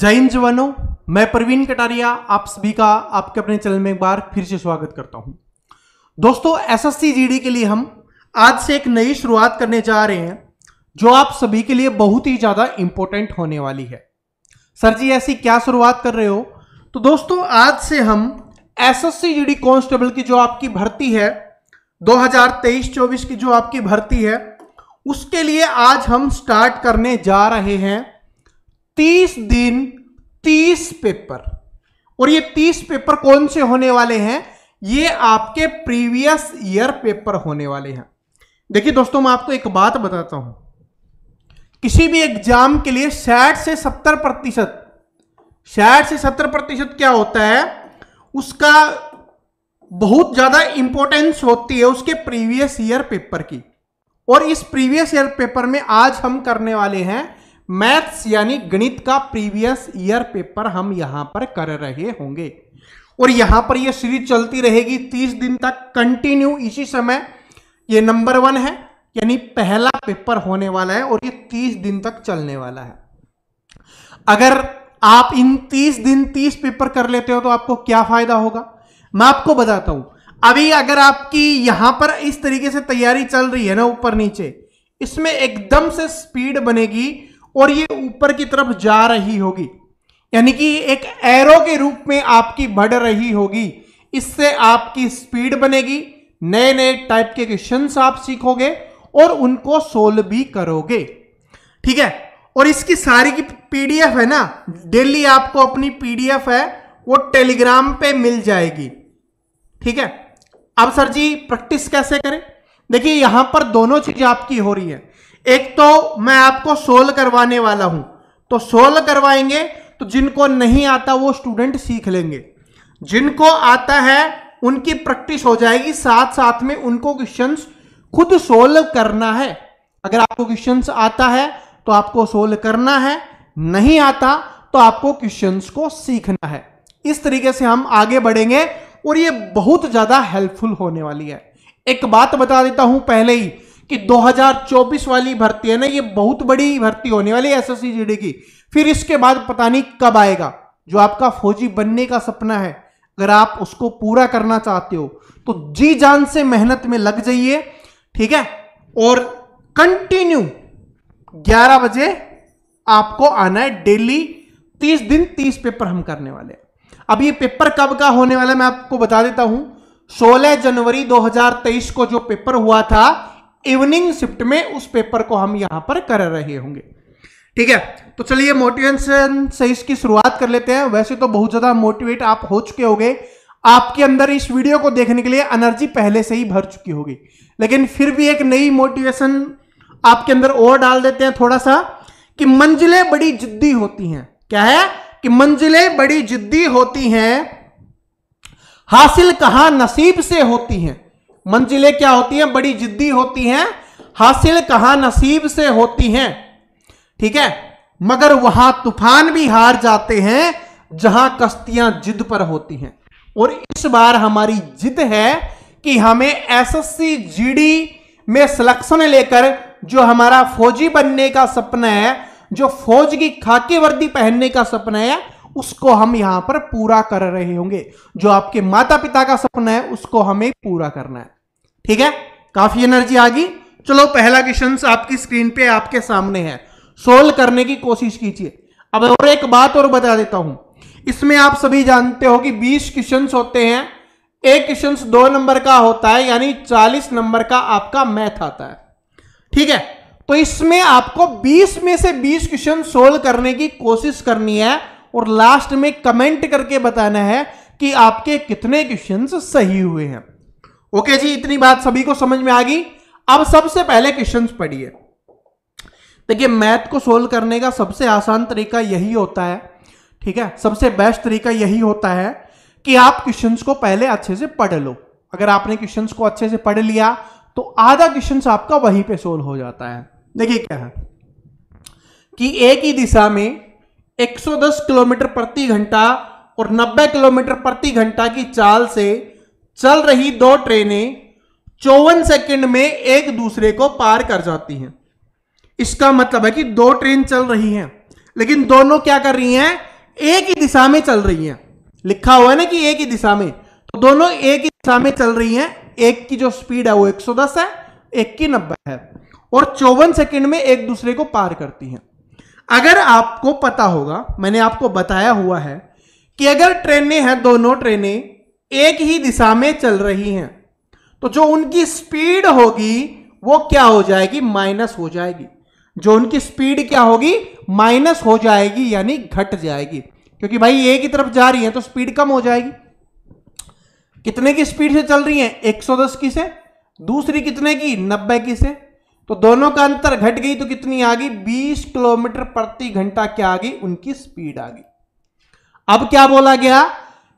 जय हिंद जवानों मैं प्रवीण कटारिया आप सभी का आपके अपने चैनल में एक बार फिर से स्वागत करता हूं दोस्तों एसएससी जीडी के लिए हम आज से एक नई शुरुआत करने जा रहे हैं जो आप सभी के लिए बहुत ही ज़्यादा इंपॉर्टेंट होने वाली है सर जी ऐसी क्या शुरुआत कर रहे हो तो दोस्तों आज से हम S S C G constable की जो आपकी भर्ती है दो हजार की जो आपकी भर्ती है उसके लिए आज हम स्टार्ट करने जा रहे हैं तीस दिन तीस पेपर और ये तीस पेपर कौन से होने वाले हैं ये आपके प्रीवियस ईयर पेपर होने वाले हैं देखिए दोस्तों मैं आपको एक बात बताता हूं किसी भी एग्जाम के लिए साठ से सत्तर प्रतिशत साठ से सत्तर प्रतिशत क्या होता है उसका बहुत ज़्यादा इंपॉर्टेंस होती है उसके प्रीवियस ईयर पेपर की और इस प्रीवियस ईयर पेपर में आज हम करने वाले हैं मैथ्स यानी गणित का प्रीवियस ईयर पेपर हम यहां पर कर रहे होंगे और यहां पर यह सीरीज चलती रहेगी तीस दिन तक कंटिन्यू इसी समय ये नंबर वन है यानी पहला पेपर होने वाला है और ये तीस दिन तक चलने वाला है अगर आप इन तीस दिन तीस पेपर कर लेते हो तो आपको क्या फायदा होगा मैं आपको बताता हूं अभी अगर आपकी यहां पर इस तरीके से तैयारी चल रही है ना ऊपर नीचे इसमें एकदम से स्पीड बनेगी और ये ऊपर की तरफ जा रही होगी यानी कि एक एरो के रूप में आपकी बढ़ रही होगी इससे आपकी स्पीड बनेगी नए नए टाइप के क्वेश्चन आप सीखोगे और उनको सोल्व भी करोगे ठीक है और इसकी सारी की पीडीएफ है ना डेली आपको अपनी पीडीएफ है वो टेलीग्राम पे मिल जाएगी ठीक है अब सर जी प्रैक्टिस कैसे करें देखिए यहां पर दोनों चीजें आपकी हो रही है एक तो मैं आपको सोल्व करवाने वाला हूं तो सोल्व करवाएंगे तो जिनको नहीं आता वो स्टूडेंट सीख लेंगे जिनको आता है उनकी प्रैक्टिस हो जाएगी साथ साथ में उनको क्वेश्चन खुद सोल्व करना है अगर आपको क्वेश्चन आता है तो आपको सोल्व करना है नहीं आता तो आपको क्वेश्चन को सीखना है इस तरीके से हम आगे बढ़ेंगे और ये बहुत ज़्यादा हेल्पफुल होने वाली है एक बात बता देता हूं पहले ही कि 2024 वाली भर्ती है ना ये बहुत बड़ी भर्ती होने वाली है एस की फिर इसके बाद पता नहीं कब आएगा जो आपका फौजी बनने का सपना है अगर आप उसको पूरा करना चाहते हो तो जी जान से मेहनत में लग जाइए ठीक है और कंटिन्यू 11 बजे आपको आना है डेली 30 दिन 30 पेपर हम करने वाले अब ये पेपर कब का होने वाला है मैं आपको बता देता हूं 16 जनवरी 2023 को जो पेपर हुआ था इवनिंग शिफ्ट में उस पेपर को हम यहां पर कर रहे होंगे ठीक है तो चलिए मोटिवेशन से इसकी शुरुआत कर लेते हैं वैसे तो बहुत ज़्यादा मोटिवेट आप हो चुके होंगे आपके अंदर इस वीडियो को देखने के लिए एनर्जी पहले से ही भर चुकी होगी लेकिन फिर भी एक नई मोटिवेशन आपके अंदर और डाल देते हैं थोड़ा सा कि मंजिलें बड़ी जिद्दी होती हैं क्या है कि मंजिलें बड़ी जिद्दी होती हैं हासिल कहां नसीब से होती हैं मंजिलें क्या होती हैं बड़ी जिद्दी होती हैं हासिल कहां नसीब से होती हैं ठीक है मगर वहां तूफान भी हार जाते हैं जहां कश्तियां जिद पर होती हैं और इस बार हमारी जिद है कि हमें एसएससी जीडी में सिलेक्शन लेकर जो हमारा फौजी बनने का सपना है जो फौज की खाकी वर्दी पहनने का सपना है उसको हम यहां पर पूरा कर रहे होंगे जो आपके माता पिता का सपना है उसको हमें पूरा करना है ठीक है काफी एनर्जी आ गई चलो पहला क्वेश्चन आपकी स्क्रीन पे आपके सामने है सोल्व करने की कोशिश कीजिए अब और एक बात और बता देता हूं इसमें आप सभी जानते हो कि 20 क्वेश्चन होते हैं एक क्वेश्चन दो नंबर का होता है यानी 40 नंबर का आपका मैथ आता है ठीक है तो इसमें आपको 20 में से 20 क्वेश्चन सोल्व करने की कोशिश करनी है और लास्ट में कमेंट करके बताना है कि आपके कितने क्वेश्चन सही हुए हैं ओके जी इतनी बात सभी को समझ में आ गई अब सबसे पहले क्वेश्चन पढ़िए देखिए मैथ को सोल्व करने का सबसे आसान तरीका यही होता है ठीक है सबसे बेस्ट तरीका यही होता है कि आप क्वेश्चंस को पहले अच्छे से पढ़ लो अगर आपने क्वेश्चंस को अच्छे से पढ़ लिया तो आधा क्वेश्चंस आपका वहीं पे सोल्व हो जाता है देखिए क्या है कि एक ही दिशा में 110 किलोमीटर प्रति घंटा और 90 किलोमीटर प्रति घंटा की चाल से चल रही दो ट्रेनें चौवन सेकंड में एक दूसरे को पार कर जाती हैं इसका मतलब है कि दो ट्रेन चल रही हैं लेकिन दोनों क्या कर रही हैं एक ही दिशा में चल रही हैं लिखा हुआ है ना कि एक ही दिशा में तो दोनों एक ही दिशा में चल रही हैं एक की जो स्पीड है वो 110 है एक की नब्बे है और चौवन सेकेंड में एक दूसरे को पार करती हैं अगर आपको पता होगा मैंने आपको बताया हुआ है कि अगर ट्रेनें हैं दोनों ट्रेनें एक ही दिशा में चल रही हैं तो जो उनकी स्पीड होगी वो क्या हो जाएगी माइनस हो जाएगी जो उनकी स्पीड क्या होगी माइनस हो जाएगी यानी घट जाएगी क्योंकि भाई एक ही तरफ जा रही है तो स्पीड कम हो जाएगी कितने की स्पीड से चल रही है 110 की से दूसरी कितने की 90 की से तो दोनों का अंतर घट गई तो कितनी आ गई 20 किलोमीटर प्रति घंटा क्या आ गई उनकी स्पीड आ गई अब क्या बोला गया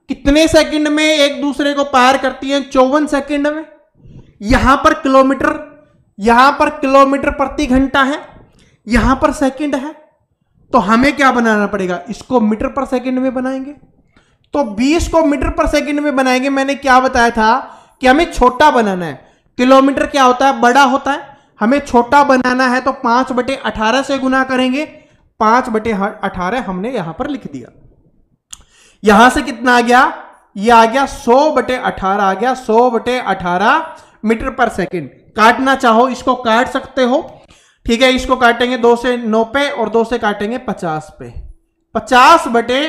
कितने सेकंड में एक दूसरे को पार करती हैं चौवन सेकंड में यहां पर किलोमीटर यहां पर किलोमीटर प्रति घंटा है यहां पर सेकंड है तो हमें क्या बनाना पड़ेगा इसको मीटर पर सेकंड में बनाएंगे तो 20 को मीटर पर सेकंड में बनाएंगे मैंने क्या बताया था कि हमें छोटा बनाना है किलोमीटर क्या होता है बड़ा होता है हमें छोटा बनाना है तो पांच बटे अठारह से गुना करेंगे पांच बटे अठारह हमने यहां पर लिख दिया यहां से कितना आ गया ये आ गया 100 बटे 18 आ गया 100 बटे 18 मीटर पर सेकंड काटना चाहो इसको काट सकते हो ठीक है इसको काटेंगे दो से नौ पे और दो से काटेंगे पचास पे पचास बटे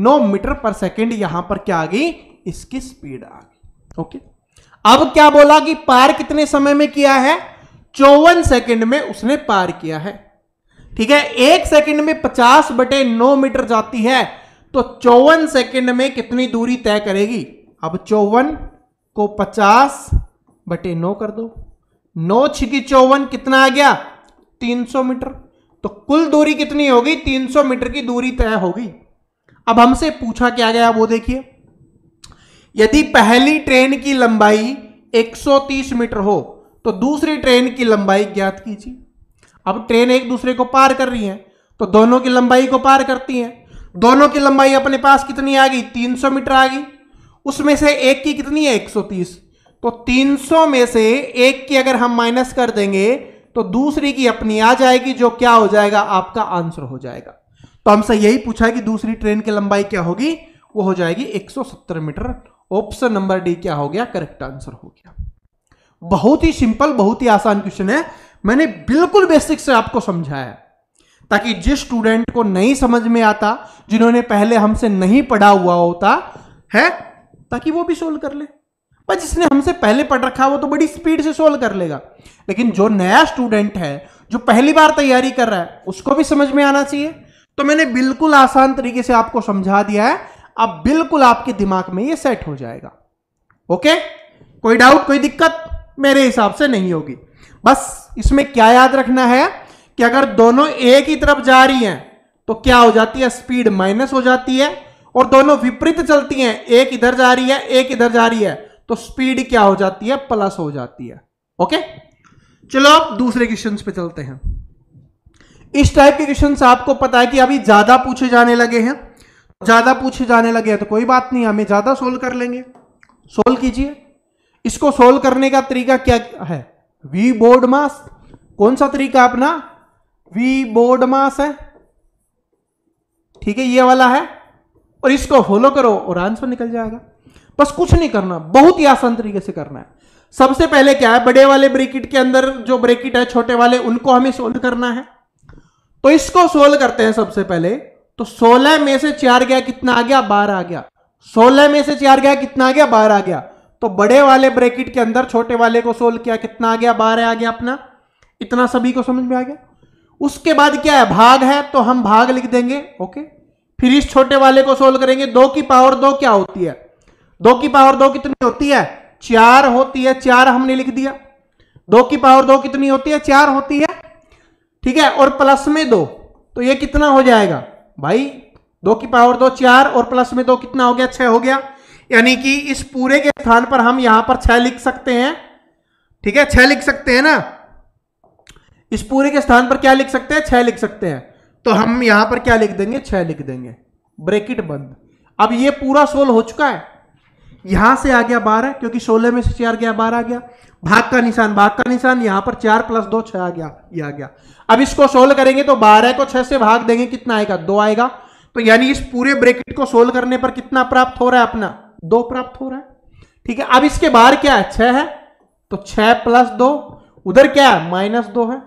नौ मीटर पर सेकंड यहां पर क्या आ गई इसकी स्पीड आ गई ओके अब क्या बोला कि पार कितने समय में किया है चौवन सेकंड में उसने पार किया है ठीक है एक सेकंड में पचास बटे नौ मीटर जाती है तो चौवन सेकेंड में कितनी दूरी तय करेगी अब चौवन को पचास बटे नौ कर दो नौ छिकी चौवन कितना आ गया तीन सौ मीटर तो कुल दूरी कितनी होगी तीन सौ मीटर की दूरी तय होगी अब हमसे पूछा क्या गया वो देखिए यदि पहली ट्रेन की लंबाई 130 मीटर हो तो दूसरी ट्रेन की लंबाई ज्ञात कीजिए अब ट्रेन एक दूसरे को पार कर रही है तो दोनों की लंबाई को पार करती हैं दोनों की लंबाई अपने पास कितनी आ गई 300 मीटर आ गई उसमें से एक की कितनी है 130 तो 300 में से एक की अगर हम माइनस कर देंगे तो दूसरी की अपनी आ जाएगी जो क्या हो जाएगा आपका आंसर हो जाएगा तो हमसे यही पूछा है कि दूसरी ट्रेन की लंबाई क्या होगी वो हो जाएगी 170 मीटर ऑप्शन नंबर डी क्या हो गया करेक्ट आंसर हो गया बहुत ही सिंपल बहुत ही आसान क्वेश्चन है मैंने बिल्कुल बेसिक से आपको समझाया ताकि जिस स्टूडेंट को नहीं समझ में आता जिन्होंने पहले हमसे नहीं पढ़ा हुआ होता है ताकि वो भी सोल्व कर ले पर जिसने हमसे पहले पढ़ रखा वो तो बड़ी स्पीड से सोल्व कर लेगा लेकिन जो नया स्टूडेंट है जो पहली बार तैयारी कर रहा है उसको भी समझ में आना चाहिए तो मैंने बिल्कुल आसान तरीके से आपको समझा दिया है अब बिल्कुल आपके दिमाग में ये सेट हो जाएगा ओके कोई डाउट कोई दिक्कत मेरे हिसाब से नहीं होगी बस इसमें क्या याद रखना है कि अगर दोनों एक ही तरफ जा रही हैं तो क्या हो जाती है स्पीड माइनस हो जाती है और दोनों विपरीत चलती हैं एक इधर जा रही है एक इधर जा रही है तो स्पीड क्या हो जाती है प्लस हो जाती है ओके चलो आप दूसरे क्वेश्चन पे चलते हैं इस टाइप के क्वेश्चन आपको पता है कि अभी ज्यादा पूछे जाने लगे हैं ज्यादा पूछे जाने लगे हैं तो कोई बात नहीं हमें ज्यादा सोल्व कर लेंगे सोल्व कीजिए इसको सोल्व करने का तरीका क्या है वी बोर्ड मास कौन सा तरीका अपना वी बोर्ड मास है ठीक है ये वाला है और इसको फॉलो करो और आंसर निकल जाएगा बस कुछ नहीं करना बहुत ही आसान तरीके से करना है सबसे पहले क्या है बड़े वाले ब्रेकिट के अंदर जो ब्रेकिट है छोटे वाले उनको हमें सोल्व करना है तो इसको सोल्व करते हैं सबसे पहले तो 16 में से चार गया कितना आ गया बारह आ गया 16 में से चार गया कितना आ गया बारह आ गया तो बड़े वाले ब्रेकिट के अंदर छोटे वाले को सोल्व किया कितना आ गया बारह आ गया अपना इतना सभी को समझ में आ गया उसके बाद क्या है भाग है तो हम भाग लिख देंगे ओके फिर इस छोटे वाले को सोल्व करेंगे दो की पावर दो क्या होती है दो की पावर दो कितनी होती है चार होती है चार हमने लिख दिया दो की पावर दो कितनी होती है चार होती है ठीक है और प्लस में दो तो ये कितना हो जाएगा भाई दो की पावर दो चार और प्लस में दो कितना हो गया छह हो गया यानी कि इस पूरे के स्थान पर हम यहां पर छह लिख सकते हैं ठीक है छह लिख सकते हैं ना इस पूरे के स्थान पर क्या लिख सकते हैं छह लिख सकते हैं तो हम यहां पर क्या लिख देंगे छह लिख देंगे ब्रेकिट बंद अब ये पूरा सोल हो चुका है यहां से आ गया बारह क्योंकि सोलह में से चार गया बारह आ गया भाग का निशान भाग का निशान यहां पर चार प्लस दो छह आ गया ये आ गया अब इसको सोल्व करेंगे तो बारह को छह से भाग देंगे कितना आएगा दो आएगा तो यानी इस पूरे ब्रेकिट को सोल्व करने पर कितना प्राप्त हो रहा है अपना दो प्राप्त हो रहा है ठीक है अब इसके बाहर क्या है छह है तो छह प्लस दो उधर क्या है माइनस दो है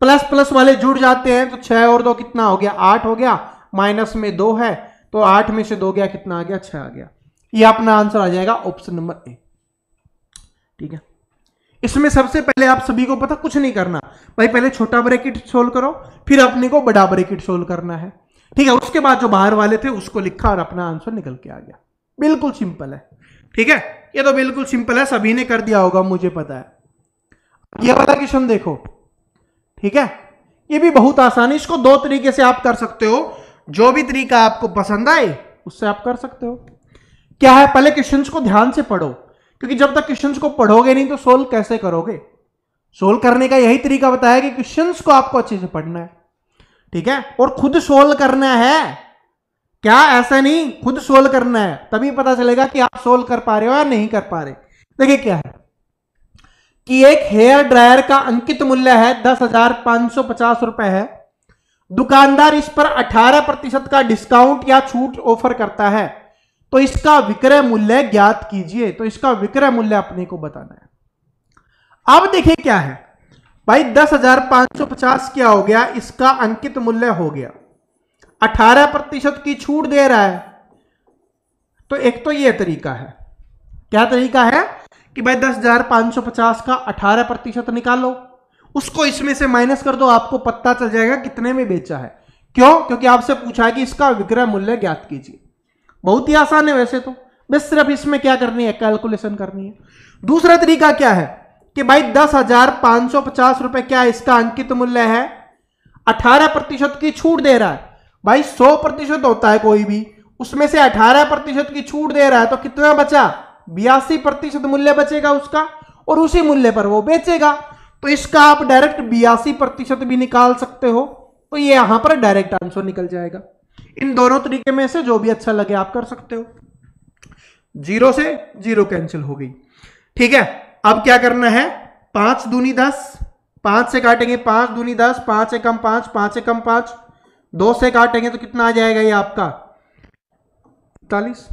प्लस प्लस वाले जुड़ जाते हैं तो छह और दो कितना हो गया आठ हो गया माइनस में दो है तो आठ में से दो गया कितना आ गया छह आ गया ये अपना आंसर आ जाएगा ऑप्शन नंबर ए ठीक है इसमें सबसे पहले आप सभी को पता कुछ नहीं करना भाई पहले छोटा ब्रैकेट सोल्व करो फिर अपने को बड़ा ब्रैकेट सोल्व करना है ठीक है उसके बाद जो बाहर वाले थे उसको लिखा और अपना आंसर निकल के आ गया बिल्कुल सिंपल है ठीक है ये तो बिल्कुल सिंपल है सभी ने कर दिया होगा मुझे पता है ये वाला क्वेश्चन देखो ठीक है ये भी बहुत आसानी इसको दो तरीके से आप कर सकते हो जो भी तरीका आपको पसंद आए उससे आप कर सकते हो क्या है पहले क्वेश्चन को ध्यान से पढ़ो क्योंकि जब तक क्वेश्चन को पढ़ोगे नहीं तो सोल्व कैसे करोगे सोल्व करने का यही तरीका बताया कि क्वेश्चन को आपको अच्छे से पढ़ना है ठीक है और खुद सोल्व करना है क्या ऐसा नहीं खुद सोल्व करना है तभी पता चलेगा कि आप सोल्व कर पा रहे हो या नहीं कर पा रहे देखिए क्या है कि एक हेयर ड्रायर का अंकित मूल्य है दस हजार पांच सौ पचास रुपए है दुकानदार इस पर अठारह प्रतिशत का डिस्काउंट या छूट ऑफर करता है तो इसका विक्रय मूल्य ज्ञात कीजिए तो इसका विक्रय मूल्य अपने को बताना है अब देखिए क्या है भाई दस हजार पांच सौ पचास क्या हो गया इसका अंकित मूल्य हो गया अठारह प्रतिशत की छूट दे रहा है तो एक तो यह तरीका है क्या तरीका है कि भाई दस हजार पाँच सौ पचास का अठारह प्रतिशत निकालो उसको इसमें से माइनस कर दो आपको पता चल जाएगा कितने में बेचा है क्यों क्योंकि आपसे पूछा है कि इसका विक्रय मूल्य ज्ञात कीजिए बहुत ही आसान है वैसे तो बस सिर्फ इसमें क्या करनी है कैलकुलेशन करनी है दूसरा तरीका क्या है कि भाई दस हजार पांच सौ पचास रुपए क्या इसका अंकित मूल्य है अठारह प्रतिशत की छूट दे रहा है भाई सौ प्रतिशत होता है कोई भी उसमें से अठारह प्रतिशत की छूट दे रहा है तो कितना बचा बयासी प्रतिशत मूल्य बचेगा उसका और उसी मूल्य पर वो बेचेगा तो इसका आप डायरेक्ट बयासी प्रतिशत भी निकाल सकते हो तो ये यहां पर डायरेक्ट आंसर निकल जाएगा इन दोनों तरीके में से जो भी अच्छा लगे आप कर सकते हो जीरो से जीरो कैंसिल हो गई ठीक है अब क्या करना है पांच दूनी दस पांच से काटेंगे पांच दूनी दस पांच से कम पांच पांच से कम पांच दो से काटेंगे तो कितना आ जाएगा ये आपका इकतालीस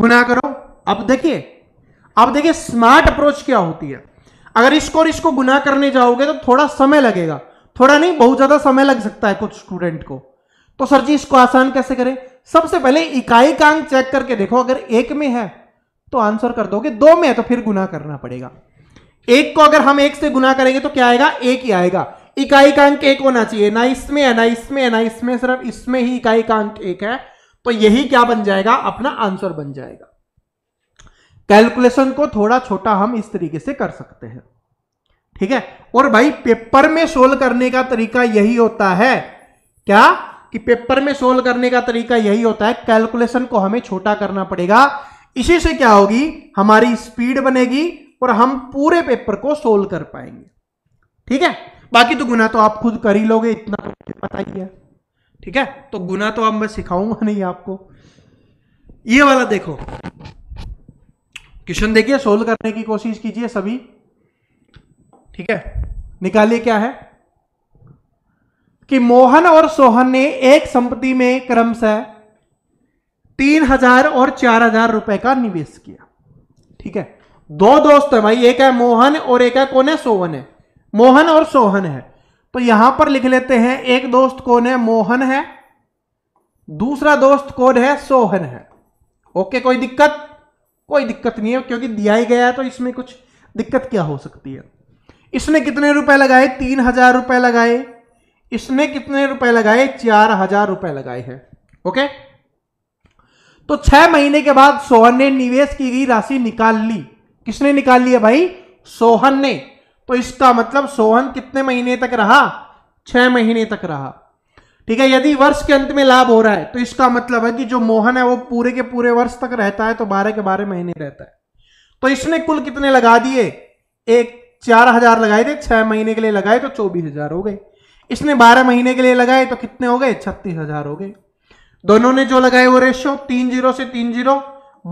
गुना करो अब देखिए अब देखिए स्मार्ट अप्रोच क्या होती है अगर इसको और इसको गुना करने जाओगे तो थोड़ा समय लगेगा थोड़ा नहीं बहुत ज्यादा समय लग सकता है कुछ स्टूडेंट को तो सर जी इसको आसान कैसे करें सबसे पहले इकाई का अंक चेक करके देखो अगर एक में है तो आंसर कर दोगे दो में है तो फिर गुना करना पड़ेगा एक को अगर हम एक से गुना करेंगे तो क्या आएगा एक ही आएगा इकाई का अंक एक होना चाहिए ना इसमें है ना इसमें है ना इसमें सिर्फ इसमें ही इकाई का अंक एक है तो यही क्या बन जाएगा अपना आंसर बन जाएगा कैलकुलेशन को थोड़ा छोटा हम इस तरीके से कर सकते हैं ठीक है और भाई पेपर में सोल्व करने का तरीका यही होता है क्या कि पेपर में सोल्व करने का तरीका यही होता है कैलकुलेशन को हमें छोटा करना पड़ेगा इसी से क्या होगी हमारी स्पीड बनेगी और हम पूरे पेपर को सोल्व कर पाएंगे ठीक है बाकी तो गुना तो आप खुद कर ही लोगे इतना तो पता ही है ठीक है तो गुना तो अब मैं सिखाऊंगा नहीं आपको ये वाला देखो क्वेश्चन देखिए सोल्व करने की कोशिश कीजिए सभी ठीक है निकालिए क्या है कि मोहन और सोहन ने एक संपत्ति में क्रमश तीन हजार और चार हजार रुपए का निवेश किया ठीक है दो दोस्त है भाई एक है मोहन और एक है कौन है सोहन है मोहन और सोहन है तो यहां पर लिख लेते हैं एक दोस्त कौन है मोहन है दूसरा दोस्त कौन है सोहन है ओके कोई दिक्कत कोई दिक्कत नहीं है क्योंकि दिया ही गया है तो इसमें कुछ दिक्कत क्या हो सकती है इसने कितने रुपए लगाए तीन हजार रुपए लगाए इसने कितने रुपए लगाए चार हजार रुपए लगाए हैं ओके तो छह महीने के बाद सोहन ने निवेश की गई राशि निकाल ली किसने निकाल लिया भाई सोहन ने तो इसका मतलब सोहन कितने महीने तक रहा छह महीने तक रहा ठीक है यदि वर्ष के अंत में लाभ हो रहा है तो इसका मतलब है कि जो मोहन है वो पूरे के पूरे वर्ष तक रहता है तो बारह के बारह महीने रहता है तो इसने कुल कितने लगा दिए एक चार हजार लगाए थे छह महीने के लिए लगाए तो चौबीस हजार हो गए इसने बारह महीने के लिए लगाए तो कितने हो गए छत्तीस हजार हो गए दोनों ने जो लगाए वो रेशो तीन जीरो से तीन जीरो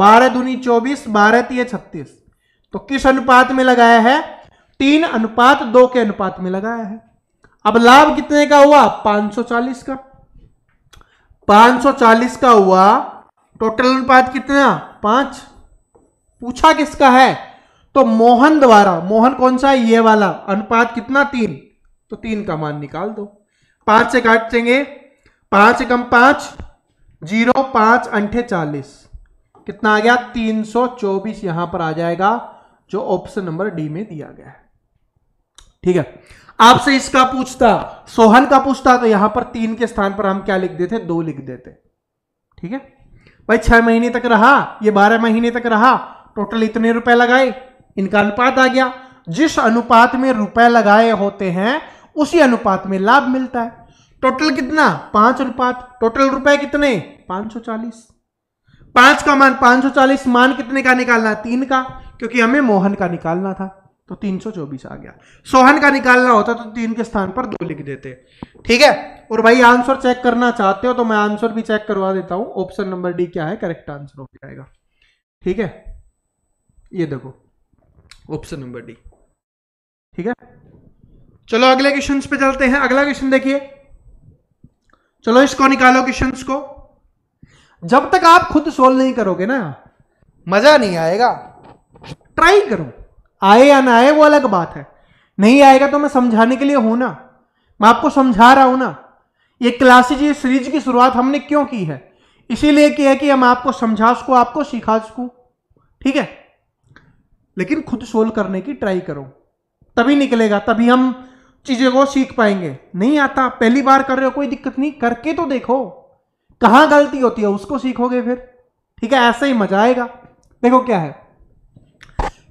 बारह दूनी चौबीस बारह तीय छत्तीस तो किस अनुपात में लगाया है तीन अनुपात दो के अनुपात में लगाया है अब लाभ कितने का हुआ 540 का 540 का हुआ टोटल अनुपात कितना पांच पूछा किसका है तो मोहन द्वारा मोहन कौन सा है ये वाला अनुपात कितना तीन तो तीन का मान निकाल दो पांच से काट देंगे पांच कम पांच जीरो पांच अंठे चालीस कितना आ गया तीन सौ चौबीस यहां पर आ जाएगा जो ऑप्शन नंबर डी में दिया गया है ठीक है आपसे इसका पूछता सोहन का पूछता तो यहां पर तीन के स्थान पर हम क्या लिख देते दो लिख देते ठीक है भाई छह महीने तक रहा ये बारह महीने तक रहा टोटल इतने रुपए लगाए इनका अनुपात आ गया जिस अनुपात में रुपए लगाए होते हैं उसी अनुपात में लाभ मिलता है टोटल कितना पांच अनुपात टोटल रुपए कितने पांच सौ चालीस पांच का मान पांच सौ चालीस मान कितने का निकालना तीन का क्योंकि हमें मोहन का निकालना था तो 324 आ गया सोहन का निकालना होता तो तीन के स्थान पर दो लिख देते ठीक है और भाई आंसर चेक करना चाहते हो तो मैं आंसर भी चेक करवा देता हूं ऑप्शन नंबर डी क्या है करेक्ट आंसर हो जाएगा ठीक है ये देखो ऑप्शन नंबर डी ठीक है चलो अगले क्वेश्चन पे चलते हैं अगला क्वेश्चन देखिए चलो इसको निकालो क्वेश्चन को जब तक आप खुद सोल्व नहीं करोगे ना मजा नहीं आएगा ट्राई करो आए या ना आए वो अलग बात है नहीं आएगा तो मैं समझाने के लिए हूं ना मैं आपको समझा रहा हूं ना ये क्लासेज ये सीरीज की शुरुआत हमने क्यों की है इसीलिए किया है कि हम आपको समझा सकूँ आपको सिखा सकूँ ठीक है लेकिन खुद सोल्व करने की ट्राई करो तभी निकलेगा तभी हम चीज़ों को सीख पाएंगे नहीं आता पहली बार कर रहे हो कोई दिक्कत नहीं करके तो देखो कहाँ गलती होती है उसको सीखोगे फिर ठीक है ऐसे ही मजा आएगा देखो क्या है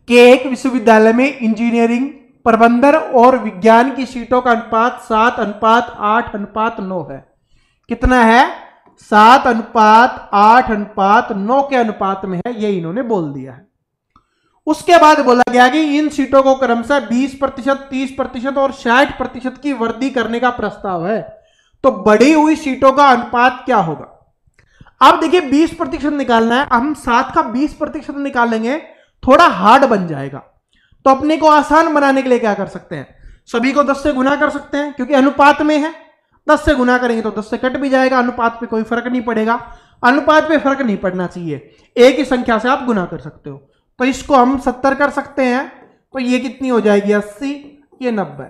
के एक विश्वविद्यालय में इंजीनियरिंग प्रबंधन और विज्ञान की सीटों का अनुपात सात अनुपात आठ अनुपात नौ है कितना है सात अनुपात आठ अनुपात नौ के अनुपात में है यह इन्होंने बोल दिया है उसके बाद बोला गया कि इन सीटों को क्रमशः 20 प्रतिशत तीस प्रतिशत और साठ प्रतिशत की वृद्धि करने का प्रस्ताव है तो बढ़ी हुई सीटों का अनुपात क्या होगा अब देखिए 20 प्रतिशत निकालना है हम सात का 20 प्रतिशत निकालेंगे थोड़ा हार्ड बन जाएगा तो अपने को आसान बनाने के लिए क्या कर सकते हैं सभी को दस से गुना कर सकते हैं क्योंकि अनुपात में है दस से गुना करेंगे तो दस से कट भी जाएगा अनुपात पे कोई फर्क नहीं पड़ेगा अनुपात पे फर्क नहीं पड़ना चाहिए एक ही संख्या से आप गुना कर सकते हो तो इसको हम सत्तर कर सकते हैं तो ये कितनी हो जाएगी अस्सी ये नब्बे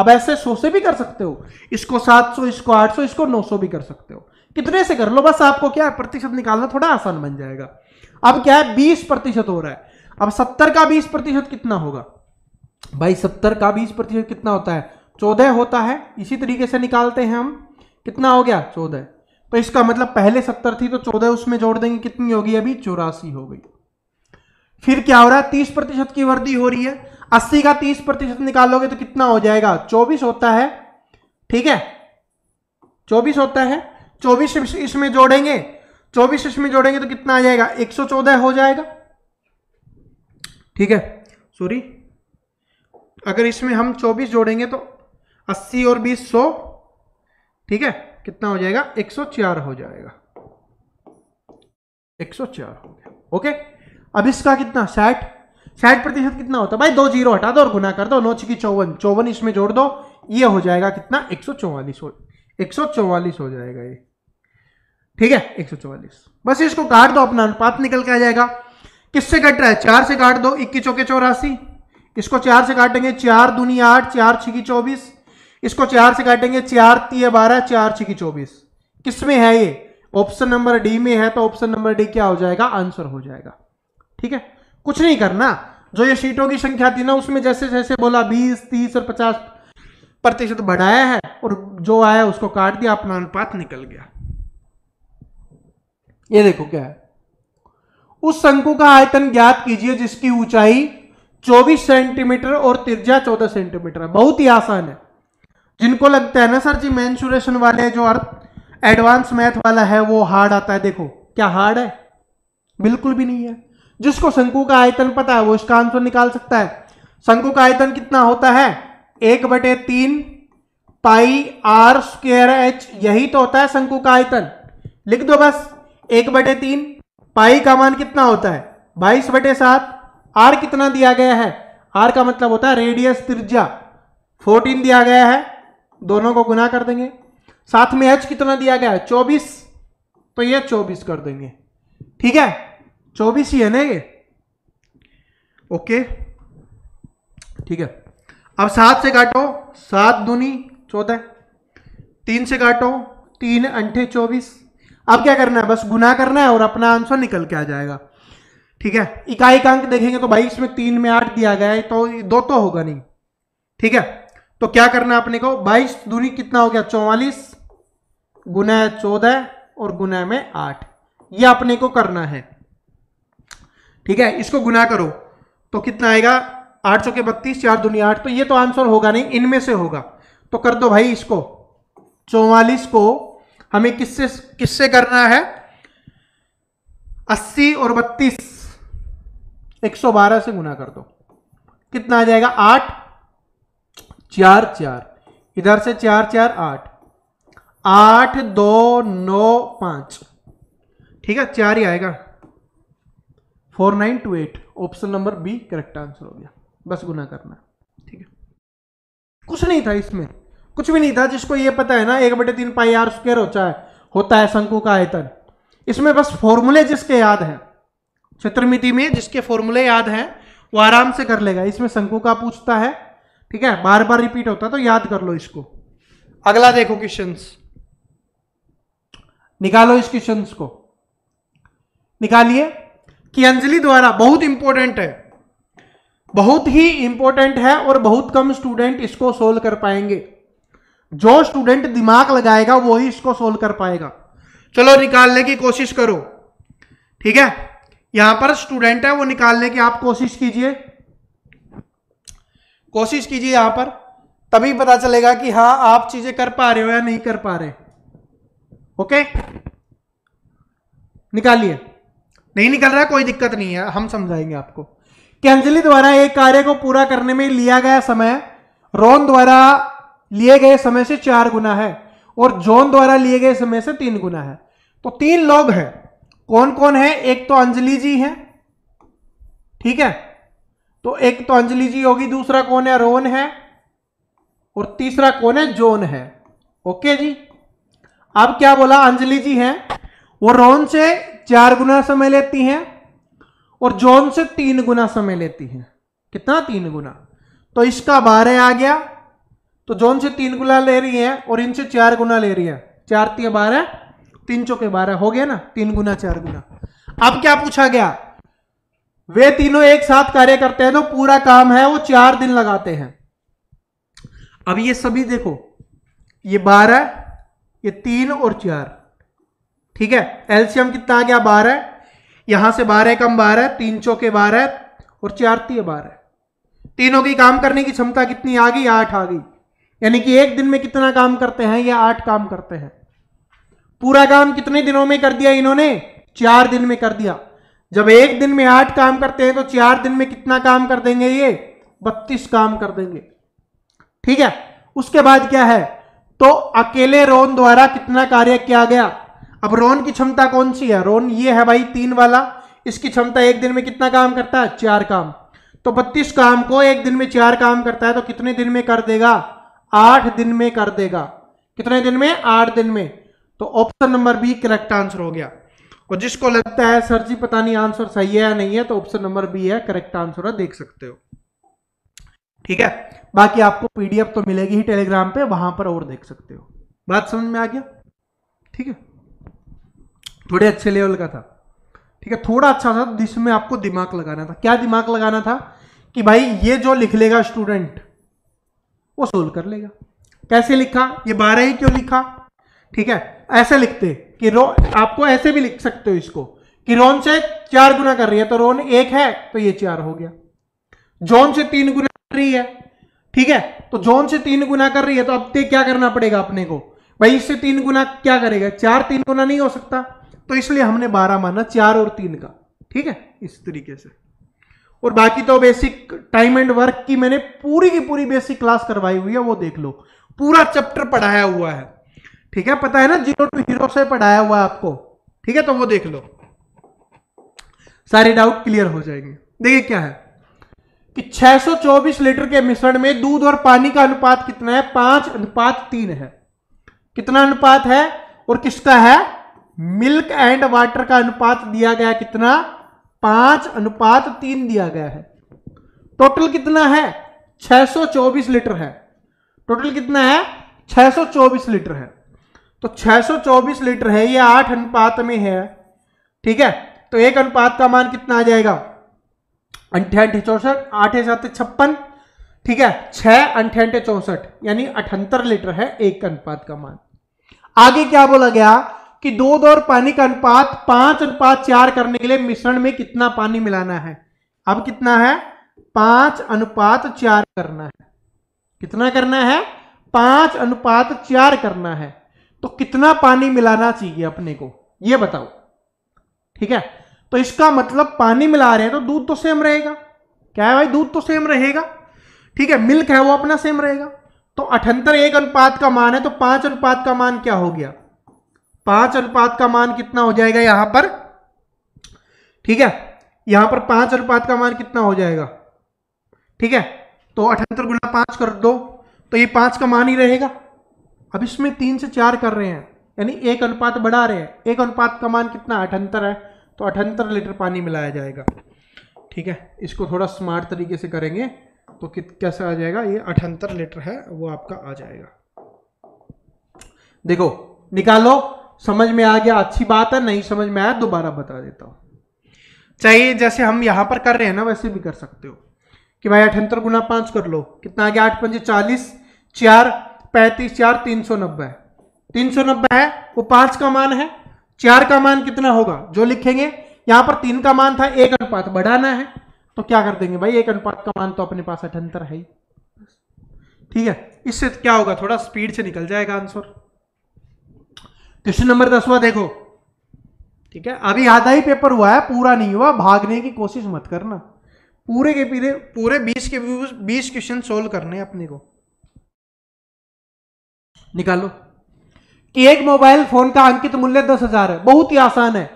अब ऐसे सौ से भी कर सकते हो इसको सात सौ इसको आठ सौ इसको नौ सौ भी कर सकते हो कितने से कर लो बस आपको क्या है प्रतिशत निकालना थोड़ा आसान बन जाएगा अब क्या है बीस प्रतिशत हो रहा है अब सत्तर का बीस प्रतिशत कितना होगा भाई सत्तर का बीस प्रतिशत कितना होता है चौदह होता है इसी तरीके से निकालते हैं हम कितना हो गया चौदह तो इसका मतलब पहले सत्तर थी तो चौदह उसमें जोड़ देंगे कितनी होगी अभी चौरासी हो गई फिर क्या हो रहा है तीस प्रतिशत की वृद्धि हो रही है अस्सी का तीस प्रतिशत निकालोगे तो कितना हो जाएगा चौबीस होता है ठीक है चौबीस होता है चौबीस इसमें जोड़ेंगे चौबीस इसमें जोड़ेंगे तो कितना आ जाएगा एक सौ चौदह हो जाएगा ठीक है सॉरी अगर इसमें हम 24 जोड़ेंगे तो 80 और 20 सौ ठीक है कितना हो जाएगा 104 हो जाएगा 104 हो गया ओके अब इसका कितना साठ साठ प्रतिशत कितना होता है भाई दो जीरो हटा दो और गुना कर दो नौ छिकी चौवन चौवन इसमें जोड़ दो ये हो जाएगा कितना एक सौ चौवालीस हो एक सौ चौवालीस हो जाएगा ये ठीक है एक सौ चौवालीस बस इसको काट दो अपना अनुपात निकल के आ जाएगा किससे कट रहा है चार से काट दो इक्कीस चौके चौरासी इसको चार से काटेंगे चार दूनी आठ चार छिकी चौबीस इसको चार से काटेंगे चार तीय बारह चार छिकी चौबीस किस में है ये ऑप्शन नंबर डी में है तो ऑप्शन नंबर डी क्या हो जाएगा आंसर हो जाएगा ठीक है कुछ नहीं करना जो ये सीटों की संख्या थी ना उसमें जैसे जैसे बोला बीस तीस और पचास प्रतिशत बढ़ाया है और जो आया उसको काट दिया अपना अनुपात निकल गया ये देखो क्या है उस शंकु का आयतन ज्ञात कीजिए जिसकी ऊंचाई 24 सेंटीमीटर और तिरजा 14 सेंटीमीटर है बहुत ही आसान है जिनको लगता है ना सर जी मैं वाले जो अर्थ एडवांस मैथ वाला है वो हार्ड आता है देखो क्या हार्ड है बिल्कुल भी नहीं है जिसको शंकु का आयतन पता है वो इसका आंसर निकाल सकता है शंकु का आयतन कितना होता है एक बटे तीन पाई आर स्क्र एच यही तो होता है शंकु का आयतन लिख दो बस एक बटे तीन पाई का मान कितना होता है बाईस बटे सात आर कितना दिया गया है आर का मतलब होता है रेडियस त्रिज्या फोर्टीन दिया गया है दोनों को गुना कर देंगे साथ में एच कितना दिया गया है चौबीस तो ये चौबीस कर देंगे ठीक है चौबीस ही है ना ये ओके ठीक है अब सात से काटो सात दूनी चौदह तीन से काटो तीन अंठे चौबीस अब क्या करना है बस गुना करना है और अपना आंसर निकल के आ जाएगा ठीक है इकाई का अंक देखेंगे तो भाई इसमें तीन में आठ दिया गया है तो दो तो होगा नहीं ठीक है तो क्या करना है अपने को बाईस दूरी कितना हो गया चौवालीस गुना है चौदह और गुना में आठ ये अपने को करना है ठीक है इसको गुना करो तो कितना आएगा आठ सौ के बत्तीस चार दुनिया आठ तो ये तो आंसर होगा नहीं इनमें से होगा तो कर दो भाई इसको चौवालीस को हमें किससे किससे करना है 80 और 32 112 से गुना कर दो कितना आ जाएगा आठ चार चार इधर से चार चार आठ आठ दो नौ पांच ठीक है चार ही आएगा four nine two eight option number B correct answer हो गया बस गुना करना ठीक है कुछ नहीं था इसमें कुछ भी नहीं था जिसको ये पता है ना एक बटे तीन पाई आर स्क्वेयर होता है होता है शंकु का आयतन इसमें बस फॉर्मूले जिसके याद हैं चित्रमिति में जिसके फॉर्मूले याद हैं वो आराम से कर लेगा इसमें शंकु का पूछता है ठीक है बार बार रिपीट होता है तो याद कर लो इसको अगला देखो क्वेश्चन निकालो इस क्वेश्चन को निकालिए कि अंजलि द्वारा बहुत इंपॉर्टेंट है बहुत ही इंपॉर्टेंट है और बहुत कम स्टूडेंट इसको सोल्व कर पाएंगे जो स्टूडेंट दिमाग लगाएगा वो ही इसको सोल्व कर पाएगा चलो निकालने की कोशिश करो ठीक है यहां पर स्टूडेंट है वो निकालने की आप कोशिश कीजिए कोशिश कीजिए यहां पर तभी पता चलेगा कि हाँ आप चीजें कर पा रहे हो या नहीं कर पा रहे ओके निकालिए नहीं निकल रहा कोई दिक्कत नहीं है हम समझाएंगे आपको कि अंजलि द्वारा एक कार्य को पूरा करने में लिया गया समय रोन द्वारा लिए गए समय से चार गुना है और जॉन द्वारा लिए गए समय से तीन गुना है तो तीन लोग हैं कौन कौन है एक तो अंजलि जी है ठीक है तो एक तो अंजलि जी होगी दूसरा कौन है रोन है और तीसरा कौन है जोन है ओके जी अब क्या बोला अंजलि जी हैं वो रोन से चार गुना समय लेती हैं और जॉन से तीन गुना समय लेती हैं कितना तीन गुना तो इसका बारह आ गया तो जोन से तीन गुना ले रही है और इनसे चार गुना ले रही है चार तीन बारह तीन चौके बारह हो गया ना तीन गुना चार गुना अब क्या पूछा गया वे तीनों एक साथ कार्य करते हैं तो पूरा काम है वो चार दिन लगाते हैं अब ये सभी देखो ये बारह ये तीन और चार ठीक है एल्सियम कितना आ गया बारह यहां से बारह कम बारह तीन चौके बारह और चार तीय बारह तीनों की काम करने की क्षमता कितनी आ गई आठ आ गई यानी कि एक दिन में कितना काम करते हैं या आठ काम करते हैं पूरा काम कितने दिनों में कर दिया इन्होंने चार दिन में कर दिया जब एक दिन में आठ काम करते हैं तो चार दिन में कितना काम कर देंगे ये बत्तीस काम कर देंगे ठीक है उसके बाद क्या है तो अकेले रोन द्वारा कितना कार्य किया गया अब रोन की क्षमता कौन सी है रोन ये है भाई तीन वाला इसकी क्षमता एक दिन में कितना काम करता है चार काम तो बत्तीस काम को एक दिन में चार काम करता है तो कितने दिन में कर देगा आठ दिन में कर देगा कितने दिन में आठ दिन में तो option number B correct answer हो गया और जिसको लगता है सर जी पता नहीं आंसर सही है या नहीं है तो ऑप्शन नंबर बी है करेक्ट आंसर है देख सकते हो ठीक है बाकी आपको पीडीएफ तो मिलेगी ही टेलीग्राम पे वहां पर और देख सकते हो बात समझ में आ गया ठीक है थोड़े अच्छे लेवल का था ठीक है थोड़ा अच्छा था जिसमें आपको दिमाग लगाना था क्या दिमाग लगाना था कि भाई ये जो लिख लेगा स्टूडेंट वो सोल्व कर लेगा कैसे लिखा ये बारह ही क्यों लिखा ठीक है ऐसे लिखते कि रो आपको ऐसे भी लिख सकते हो इसको कि रोन से चार गुना कर रही है तो रोन एक है तो ये चार हो गया जोन से तीन गुना कर रही है ठीक है तो जोन से तीन गुना कर रही है तो अब क्या करना पड़ेगा अपने को भाई इससे तीन गुना क्या करेगा चार तीन गुना नहीं हो सकता तो इसलिए हमने बारह माना चार और तीन का ठीक है इस तरीके से और बाकी तो बेसिक टाइम एंड वर्क की मैंने पूरी की पूरी बेसिक क्लास करवाई हुई है वो देख लो पूरा चैप्टर पढ़ाया हुआ है ठीक है पता है ना जीरो टू हीरो से पढ़ाया हुआ है आपको ठीक है तो वो देख लो सारे डाउट क्लियर हो जाएंगे देखिए क्या है कि 624 लीटर के मिश्रण में दूध और पानी का अनुपात कितना है पांच अनुपात तीन है कितना अनुपात है और किसका है मिल्क एंड वाटर का अनुपात दिया गया कितना पांच अनुपात तीन दिया गया है टोटल कितना है 624 लीटर है टोटल कितना है 624 लीटर है तो 624 लीटर है ये आठ अनुपात में है ठीक है तो एक अनुपात का मान कितना आ जाएगा अंठे चौसठ आठ सात छप्पन ठीक है छह अंठे चौसठ यानी अठहत्तर लीटर है एक अनुपात का मान आगे क्या बोला गया कि दूध और पानी का अनुपात पांच अनुपात चार करने के लिए मिश्रण में कितना पानी मिलाना है अब कितना है पांच अनुपात चार करना है कितना करना है पांच अनुपात चार करना है तो कितना पानी मिलाना चाहिए अपने को यह बताओ ठीक है तो इसका मतलब पानी मिला रहे हैं तो दूध तो सेम रहेगा क्या है भाई दूध तो सेम रहेगा ठीक है मिल्क है वो अपना सेम रहेगा तो अठहत्तर एक अनुपात का मान है तो पांच अनुपात का मान क्या हो गया पांच अनुपात का मान कितना हो जाएगा यहां पर ठीक है यहां पर पांच अनुपात का मान कितना हो जाएगा ठीक है तो अठहत्तर गुना पांच कर दो तो ये पांच का मान ही रहेगा अब इसमें तीन से चार कर रहे हैं यानी एक अनुपात बढ़ा रहे हैं एक अनुपात का मान कितना अठहत्तर है तो अठहत्तर लीटर पानी मिलाया जाएगा ठीक है इसको थोड़ा स्मार्ट तरीके से करेंगे तो कित कैसा आ जाएगा ये अठहत्तर लीटर है वो आपका आ जाएगा देखो निकालो समझ में आ गया अच्छी बात है नहीं समझ में आया दोबारा बता देता हूँ चाहिए जैसे हम यहाँ पर कर रहे हैं ना वैसे भी कर सकते हो कि भाई अठहत्तर गुना पाँच कर लो कितना आ गया आठ पंजे चालीस चार पैंतीस चार तीन सौ नब्बे तीन सौ नब्बे है वो पाँच का मान है चार का मान कितना होगा जो लिखेंगे यहाँ पर तीन का मान था एक अनुपात बढ़ाना है तो क्या कर देंगे भाई एक अनुपात का मान तो अपने पास अठहत्तर है ही ठीक है इससे क्या होगा थोड़ा स्पीड से निकल जाएगा आंसर क्वेश्चन नंबर दसवा देखो ठीक है अभी आधा ही पेपर हुआ है पूरा नहीं हुआ भागने की कोशिश मत करना पूरे के पीरे पूरे बीस के बीस क्वेश्चन सोल्व करने अपने को निकालो कि एक मोबाइल फोन का अंकित मूल्य दस हजार है बहुत ही आसान है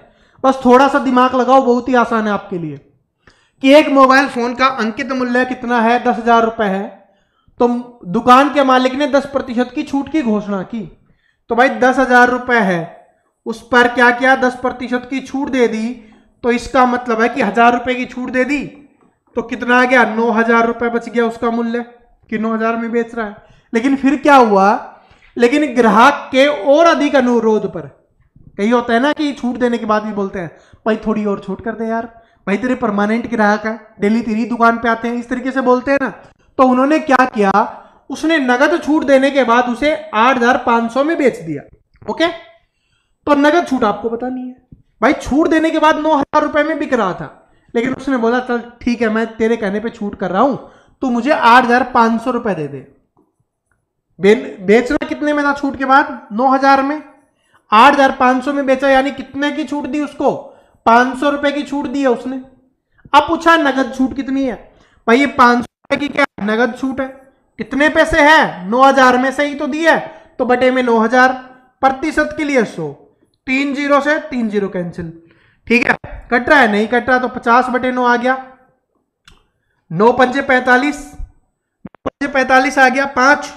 बस थोड़ा सा दिमाग लगाओ बहुत ही आसान है आपके लिए कि एक मोबाइल फोन का अंकित मूल्य कितना है दस हजार रुपए है तो दुकान के मालिक ने दस प्रतिशत की छूट की घोषणा की तो भाई दस हजार रुपए है उस पर क्या किया दस प्रतिशत की छूट दे दी तो इसका मतलब है कि हजार रुपए की छूट दे दी तो कितना आ गया नौ हजार रुपए बच गया उसका मूल्य कि नौ हजार में बेच रहा है लेकिन फिर क्या हुआ लेकिन ग्राहक के और अधिक अनुरोध पर कही होता है ना कि छूट देने के बाद भी बोलते हैं भाई थोड़ी और छूट कर दे यार भाई तेरे परमानेंट ग्राहक है डेली तेरी दुकान पे आते हैं इस तरीके से बोलते हैं ना तो उन्होंने क्या किया उसने नगद छूट देने के बाद उसे आठ हजार पांच सौ में बेच दिया ओके तो नगद छूट आपको पता नहीं है भाई छूट देने के बाद नौ हजार रुपए में बिक रहा था लेकिन उसने बोला चल ठीक है मैं तेरे कहने पे छूट कर रहा हूं तो मुझे आठ हजार पांच सौ रुपए दे दे बेचना कितने में था छूट के बाद नौ हजार में आठ हजार पांच सौ में बेचा यानी कितने की छूट दी उसको पांच सौ रुपए की छूट दी है उसने अब पूछा नगद छूट कितनी है भाई ये पांच सौ रुपए की क्या नगद छूट है कितने पैसे हैं नौ हजार में से ही तो दी है तो बटे में नौ हजार प्रतिशत के लिए सो तीन जीरो से तीन जीरो कैंसिल ठीक है कट रहा है नहीं कट रहा तो पचास बटे नौ आ गया नौ पंजे पैंतालीस पंजे पैंतालीस आ गया पांच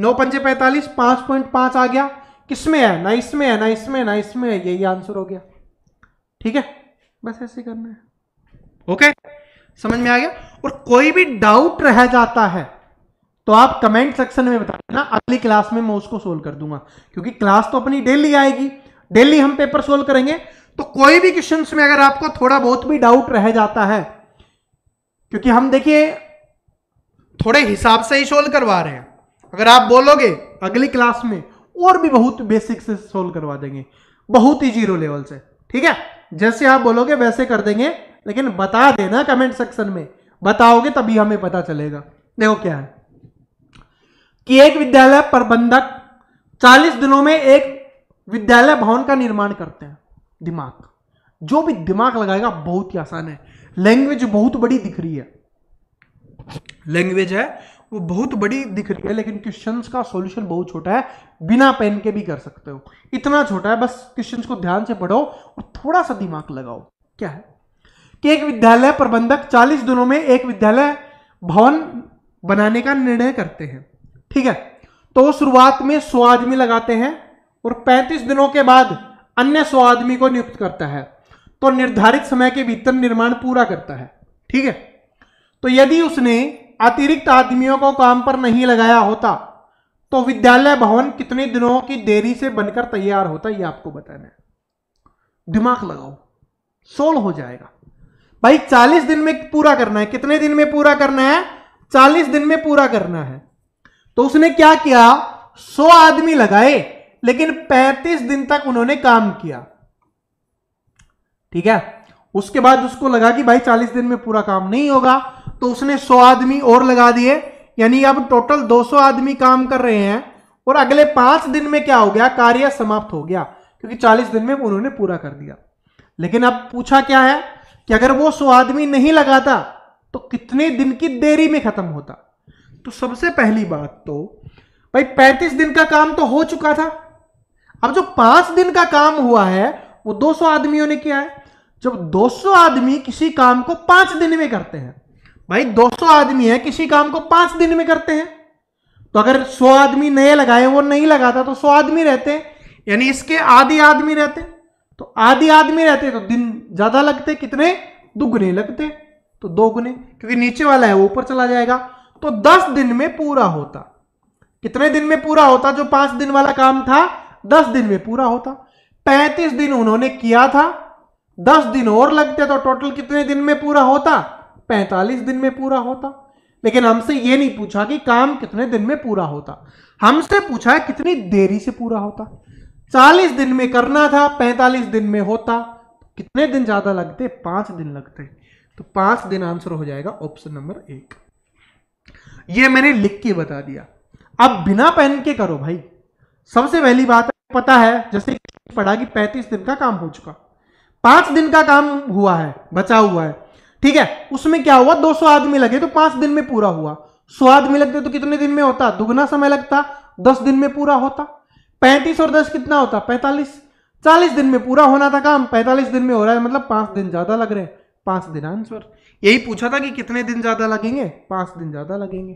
नौ पंजे पैंतालीस पांच पॉइंट पांच आ गया किसमें है ना इसमें है ना इसमें ना इसमें है यही आंसर हो गया ठीक है बस ऐसे करना है ओके समझ में आ गया और कोई भी डाउट रह जाता है तो आप कमेंट सेक्शन में बता देना अगली क्लास में मैं उसको सोल्व कर दूंगा क्योंकि क्लास तो अपनी डेली आएगी डेली हम पेपर सोल्व करेंगे तो कोई भी क्वेश्चन में अगर आपको थोड़ा बहुत भी डाउट रह जाता है क्योंकि हम देखिए थोड़े हिसाब से ही सोल्व करवा रहे हैं अगर आप बोलोगे अगली क्लास में और भी बहुत बेसिक से सोल्व करवा देंगे बहुत ही जीरो लेवल से ठीक है जैसे आप बोलोगे वैसे कर देंगे लेकिन बता देना कमेंट सेक्शन में बताओगे तभी हमें पता चलेगा देखो क्या है कि एक विद्यालय प्रबंधक 40 दिनों में एक विद्यालय भवन का निर्माण करते हैं दिमाग जो भी दिमाग लगाएगा बहुत ही आसान है लैंग्वेज बहुत बड़ी दिख रही है लैंग्वेज है वो बहुत बड़ी दिख रही है लेकिन क्वेश्चन का सॉल्यूशन बहुत छोटा है बिना पेन के भी कर सकते हो इतना छोटा है बस क्वेश्चन को ध्यान से पढ़ो और थोड़ा सा दिमाग लगाओ क्या है कि एक विद्यालय प्रबंधक 40 दिनों में एक विद्यालय भवन बनाने का निर्णय करते हैं ठीक है तो शुरुआत में सौ आदमी लगाते हैं और पैंतीस दिनों के बाद अन्य सो आदमी को नियुक्त करता है तो निर्धारित समय के भीतर निर्माण पूरा करता है ठीक है तो यदि उसने अतिरिक्त आदमियों को काम पर नहीं लगाया होता तो विद्यालय भवन कितने दिनों की देरी से बनकर तैयार होता यह आपको बताना है दिमाग लगाओ सोल हो जाएगा भाई 40 दिन में पूरा करना है कितने दिन में पूरा करना है 40 दिन में पूरा करना है तो उसने क्या किया सौ आदमी लगाए लेकिन पैंतीस दिन तक उन्होंने काम किया ठीक है उसके बाद उसको लगा कि भाई चालीस दिन में पूरा काम नहीं होगा तो उसने सौ आदमी और लगा दिए यानी अब टोटल दो सौ आदमी काम कर रहे हैं और अगले पांच दिन में क्या हो गया कार्य समाप्त हो गया क्योंकि चालीस दिन में उन्होंने पूरा कर दिया लेकिन अब पूछा क्या है कि अगर वो सौ आदमी नहीं लगाता तो कितने दिन की देरी में खत्म होता तो सबसे पहली बात तो भाई पैंतीस दिन का काम तो हो चुका था अब जो पांच दिन का काम हुआ है वो 200 आदमियों ने किया है जब 200 आदमी किसी काम को पांच दिन में करते हैं भाई 200 आदमी है किसी काम को पांच दिन में करते हैं तो अगर 100 आदमी नए लगाए वो नहीं लगाता तो 100 आदमी रहते यानी इसके आधे आदमी रहते तो आधे आदमी रहते तो दिन ज्यादा लगते कितने दुगने लगते तो दो गुने क्योंकि नीचे वाला है वो ऊपर चला जाएगा तो दस दिन में पूरा होता कितने दिन में पूरा होता जो पांच दिन वाला काम था दस दिन में पूरा होता पैंतीस दिन उन्होंने किया था दस दिन और लगते तो टोटल कितने दिन में पूरा होता पैंतालीस दिन में पूरा होता लेकिन हमसे यह नहीं पूछा कि काम कितने दिन में पूरा होता हमसे पूछा कितनी देरी से पूरा होता चालीस दिन में करना था पैंतालीस दिन में होता कितने दिन ज्यादा लगते पांच दिन लगते तो पांच दिन आंसर हो जाएगा ऑप्शन नंबर एक ये मैंने लिख के बता दिया अब बिना पेन के करो भाई सबसे पहली बात पता है जैसे पढ़ा कि पैंतीस दिन का काम हो चुका पांच दिन का काम हुआ है बचा हुआ है ठीक है उसमें क्या हुआ दो सौ आदमी लगे तो पांच दिन में पूरा हुआ सौ आदमी लगते तो कितने दिन में होता दुगना समय लगता दस दिन में पूरा होता पैंतीस और दस कितना होता पैंतालीस चालीस दिन में पूरा होना था काम पैंतालीस दिन में हो रहा है मतलब पांच दिन ज्यादा लग रहे हैं पाँच दिन आंसर यही पूछा था कि कितने दिन ज़्यादा लगेंगे पाँच दिन ज़्यादा लगेंगे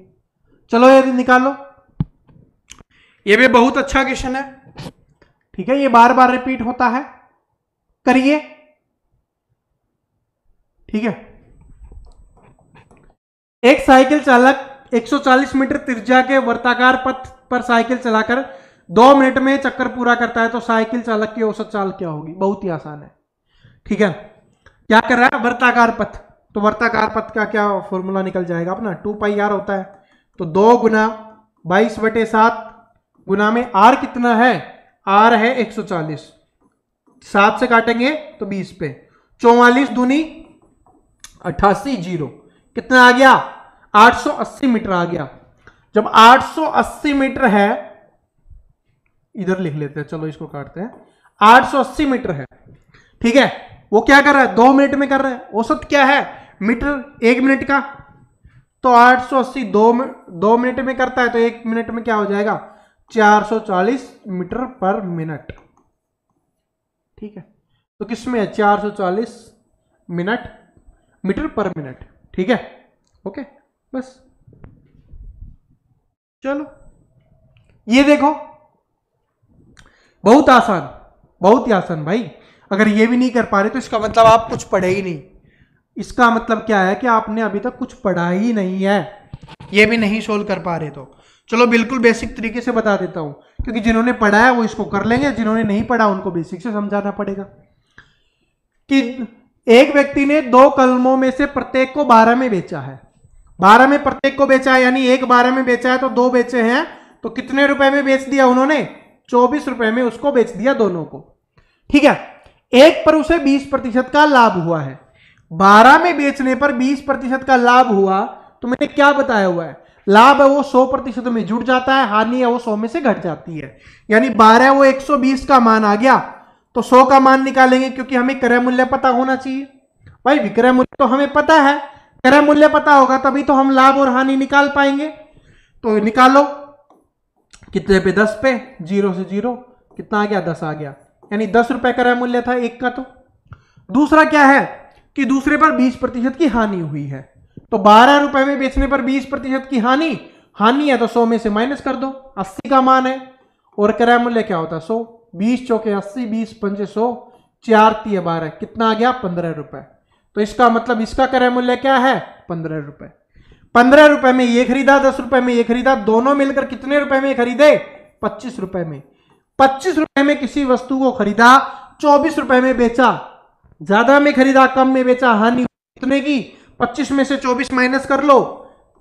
चलो ये निकालो ये भी बहुत अच्छा क्वेश्चन है ठीक है ये बार बार रिपीट होता है करिए ठीक है एक साइकिल चालक 140 मीटर त्रिज्या के वर्ताकार पथ पर साइकिल चलाकर दो मिनट में चक्कर पूरा करता है तो साइकिल चालक की औसत चाल क्या होगी बहुत ही आसान है ठीक है क्या कर रहा है वर्ताकार पथ तो वर्ताकार पथ का क्या फॉर्मूला निकल जाएगा अपना टू पाई आर होता है तो दो गुना बाईस बटे सात गुना में आर कितना है आर है 140 सात से काटेंगे तो 20 पे चौवालीस दूनी अट्ठासी जीरो कितना आ गया 880 मीटर आ गया जब 880 मीटर है इधर लिख लेते हैं चलो इसको काटते हैं 880 मीटर है ठीक है वो क्या कर रहा है दो मिनट में कर रहा है औसत क्या है मीटर एक मिनट का तो 880 दो दो मिनट में करता है तो एक मिनट में क्या हो जाएगा 440 मीटर पर मिनट ठीक है तो किस में है 440 मिनट मीटर पर मिनट ठीक है ओके बस चलो ये देखो बहुत आसान बहुत ही आसान भाई अगर ये भी नहीं कर पा रहे तो इसका मतलब आप कुछ पढ़े ही नहीं इसका मतलब क्या है कि आपने अभी तक कुछ पढ़ा ही नहीं है ये भी नहीं सोल्व कर पा रहे तो चलो बिल्कुल बेसिक तरीके से बता देता हूँ क्योंकि जिन्होंने पढ़ा है वो इसको कर लेंगे जिन्होंने नहीं पढ़ा उनको बेसिक से समझाना पड़ेगा कि एक व्यक्ति ने दो कलमों में से प्रत्येक को बारह में बेचा है बारह में प्रत्येक को बेचा है यानी एक बारह में बेचा है तो दो बेचे हैं तो कितने रुपए में बेच दिया उन्होंने चौबीस रुपए में उसको बेच दिया दोनों को ठीक है एक पर उसे बीस प्रतिशत का लाभ हुआ है बारह में बेचने पर बीस प्रतिशत का लाभ हुआ तो मैंने क्या बताया हुआ है लाभ है वो सौ प्रतिशत में जुड़ जाता है हानि है वो सौ में से घट जाती है यानी बारह वो एक सौ बीस का मान आ गया तो सौ का मान निकालेंगे क्योंकि हमें क्रय मूल्य पता होना चाहिए भाई विक्रय मूल्य तो हमें पता है क्रय मूल्य पता होगा तभी तो हम लाभ और हानि निकाल पाएंगे तो निकालो कितने पे दस पे जीरो से जीरो कितना आ गया दस आ गया यानी दस रुपए का मूल्य था एक का तो दूसरा क्या है कि दूसरे पर बीस प्रतिशत की हानि हुई है तो बारह रुपए में बेचने पर बीस प्रतिशत की हानि हानि है तो सौ में से माइनस कर दो अस्सी का मान है और क्रय मूल्य क्या होता है सौ बीस चौके अस्सी बीस पंचे सौ चार तीय बारह कितना आ गया पंद्रह रुपए तो इसका मतलब इसका क्रय मूल्य क्या है पंद्रह रुपए पंद्रह रुपए में ये खरीदा दस रुपए में ये खरीदा दोनों मिलकर कितने रुपए में खरीदे पच्चीस रुपए में पच्चीस रुपए में किसी वस्तु को खरीदा चौबीस रुपए में बेचा ज्यादा में खरीदा कम में बेचा हानि कितने की पच्चीस में से चौबीस माइनस कर लो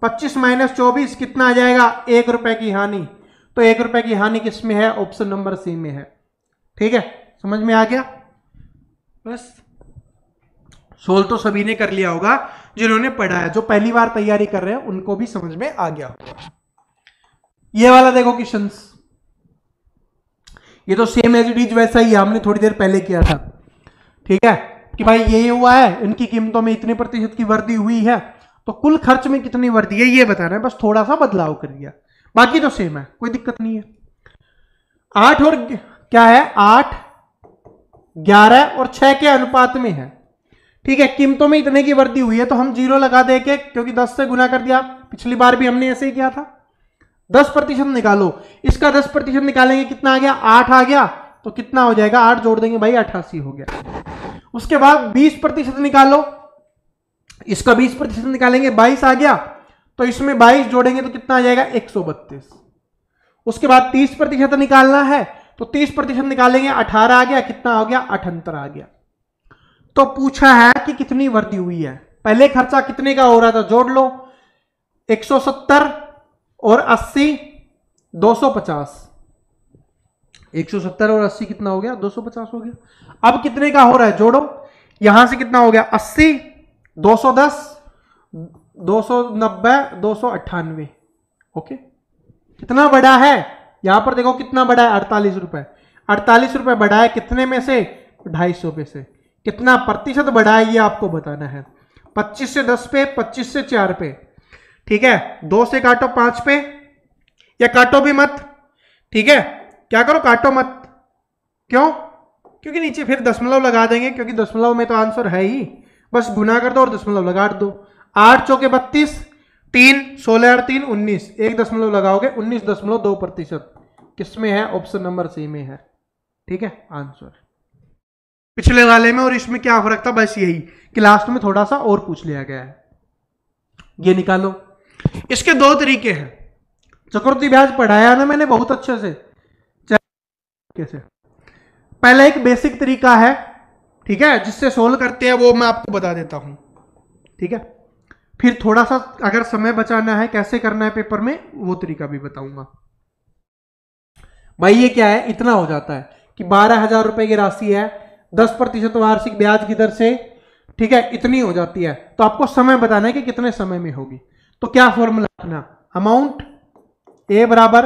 पच्चीस माइनस चौबीस कितना आ जाएगा एक रुपए की हानि तो एक रुपए की हानि किस में है ऑप्शन नंबर सी में है ठीक है समझ में आ गया बस सोल तो सभी ने कर लिया होगा जिन्होंने पढ़ा है जो पहली बार तैयारी कर रहे हैं उनको भी समझ में आ गया होगा ये वाला देखो क्वेश्चन ये तो सेम एज इट इज वैसा ही हमने थोड़ी देर पहले किया था ठीक है कि भाई ये हुआ है इनकी कीमतों में इतने प्रतिशत की वृद्धि हुई है तो कुल खर्च में कितनी वृद्धि है ये रहे हैं बस थोड़ा सा बदलाव कर दिया बाकी तो सेम है कोई दिक्कत नहीं है आठ और क्या है आठ ग्यारह और छह के अनुपात में है ठीक है कीमतों में इतने की वृद्धि हुई है तो हम जीरो लगा देके क्योंकि दस से गुना कर दिया पिछली बार भी हमने ऐसे ही किया था दस प्रतिशत निकालो इसका दस प्रतिशत निकालेंगे कितना आ गया आठ आ गया तो कितना हो जाएगा आठ जोड़ देंगे भाई अठासी हो गया उसके बाद बीस प्रतिशत निकालो इसका बीस प्रतिशत निकालेंगे बाईस आ गया तो इसमें बाईस जोड़ेंगे तो कितना आ जाएगा एक सौ बत्तीस उसके बाद तीस प्रतिशत निकालना है तो तीस प्रतिशत निकालेंगे अठारह आ गया कितना हो गया अठहत्तर आ गया तो पूछा है कि कितनी वृद्धि हुई है पहले खर्चा कितने का हो रहा था जोड़ लो एक सौ सत्तर और 80 250 170 और 80 कितना हो गया 250 हो गया अब कितने का हो रहा है जोड़ो यहां से कितना हो गया 80 210 290 298 ओके कितना बड़ा है यहां पर देखो कितना बड़ा है अड़तालीस रुपए अड़तालीस रुपए बढ़ा है कितने में से ढाई सौ पे से कितना प्रतिशत बढ़ा है ये आपको बताना है पच्चीस से दस पे पच्चीस से चार पे ठीक है दो से काटो पांच पे या काटो भी मत ठीक है क्या करो काटो मत क्यों क्योंकि नीचे फिर दशमलव लगा देंगे क्योंकि दशमलव में तो आंसर है ही बस गुना कर दो और दशमलव लगा दो आठ चौके बत्तीस तीन सोलह और तीन उन्नीस एक दशमलव लगाओगे उन्नीस दशमलव दो प्रतिशत किसमें है ऑप्शन नंबर सी में है ठीक है आंसर पिछले वाले में और इसमें क्या फर्क था बस यही कि लास्ट में थोड़ा सा और पूछ लिया गया है ये निकालो इसके दो तरीके हैं चक्रवर्ती ब्याज पढ़ाया ना मैंने बहुत अच्छे से कैसे पहला एक बेसिक तरीका है ठीक है जिससे सोल्व करते हैं वो मैं आपको बता देता हूं ठीक है फिर थोड़ा सा अगर समय बचाना है कैसे करना है पेपर में वो तरीका भी बताऊंगा भाई ये क्या है इतना हो जाता है कि बारह हजार रुपए की राशि है दस प्रतिशत वार्षिक ब्याज की दर से ठीक है इतनी हो जाती है तो आपको समय बताना है कि कितने समय में होगी तो क्या फॉर्मूला अपना अमाउंट ए बराबर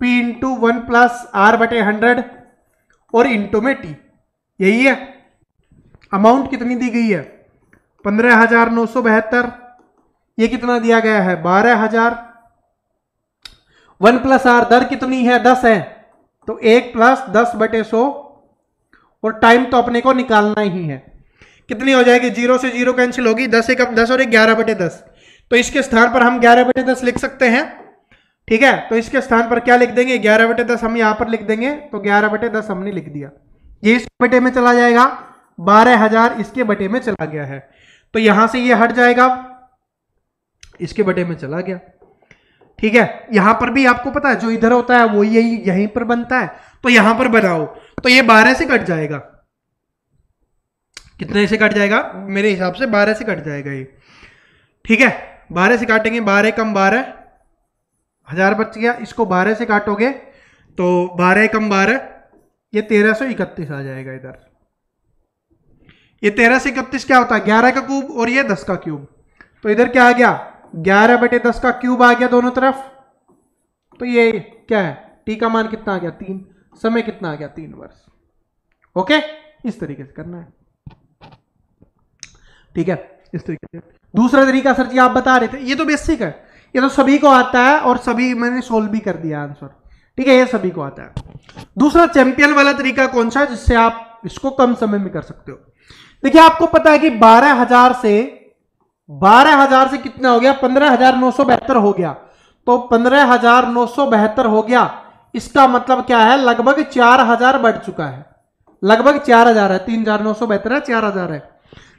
P into one plus R बटे हंड्रेड और इंटू में टी यही है अमाउंट कितनी दी गई है पंद्रह हजार नौ सौ बहत्तर यह कितना दिया गया है बारह हजार वन प्लस आर दर कितनी है दस है तो एक प्लस दस बटे सो और टाइम तो अपने को निकालना ही है कितनी हो जाएगी जीरो से जीरो कैंसिल होगी दस एक दस और एक ग्यारह बटे दस तो इसके स्थान पर हम ग्यारह बटे दस लिख सकते हैं ठीक है तो इसके स्थान पर क्या लिख देंगे ग्यारह बटे दस हम यहां पर लिख देंगे तो ग्यारह बटे दस हमने लिख दिया ये इस बटे में चला जाएगा बारह हजार इसके बटे में चला गया है तो यहां से ये हट जाएगा इसके बटे में चला गया ठीक है यहां पर भी आपको पता है जो इधर होता है वो यही यहीं पर बनता है तो यहां पर बनाओ तो ये बारह से कट जाएगा कितने से कट जाएगा मेरे हिसाब से बारह से कट जाएगा ये ठीक है बारह से काटेंगे बारह कम बारह हजार बच गया इसको बारह से काटोगे तो बारह कम बारह ये तेरह सौ इकतीस आ जाएगा इधर ये तेरह से इकतीस क्या होता है ग्यारह का क्यूब और ये दस का क्यूब तो इधर क्या आ गया ग्यारह बटे दस का क्यूब आ गया दोनों तरफ तो ये क्या है टी का मान कितना आ गया तीन समय कितना आ गया तीन वर्ष ओके इस तरीके से करना है ठीक है इस तरीके से दूसरा तरीका सर जी आप बता रहे थे ये तो बेसिक है ये तो सभी को आता है और सभी मैंने सोल्व भी कर दिया आंसर ठीक है ये सभी को आता है दूसरा चैंपियन वाला तरीका कौन सा है जिससे आप इसको कम समय में कर सकते हो देखिए आपको पता है कि बारह हजार से बारह हजार से कितना हो गया पंद्रह हजार नौ सौ बेहतर हो गया तो पंद्रह हजार नौ सौ बेहतर हो गया इसका मतलब क्या है लगभग चार हजार बढ़ चुका है लगभग चार हजार है तीन हजार नौ सौ बेहतर है चार हजार है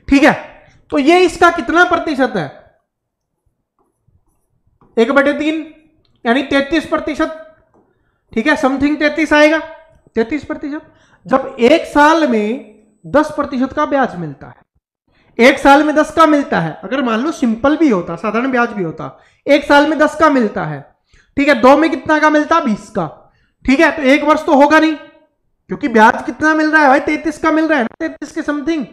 ठीक है तो ये इसका कितना प्रतिशत है एक बटे तीन यानी तैतीस प्रतिशत ठीक है समथिंग तैतीस आएगा तैतीस प्रतिशत जब एक साल में दस प्रतिशत का ब्याज मिलता है एक साल में दस का मिलता है अगर मान लो सिंपल भी होता साधारण ब्याज भी होता एक साल में दस का मिलता है ठीक है दो में कितना का मिलता बीस का ठीक है तो एक वर्ष तो होगा नहीं क्योंकि ब्याज कितना मिल रहा है भाई तैतीस का मिल रहा है ना तैतीस के समथिंग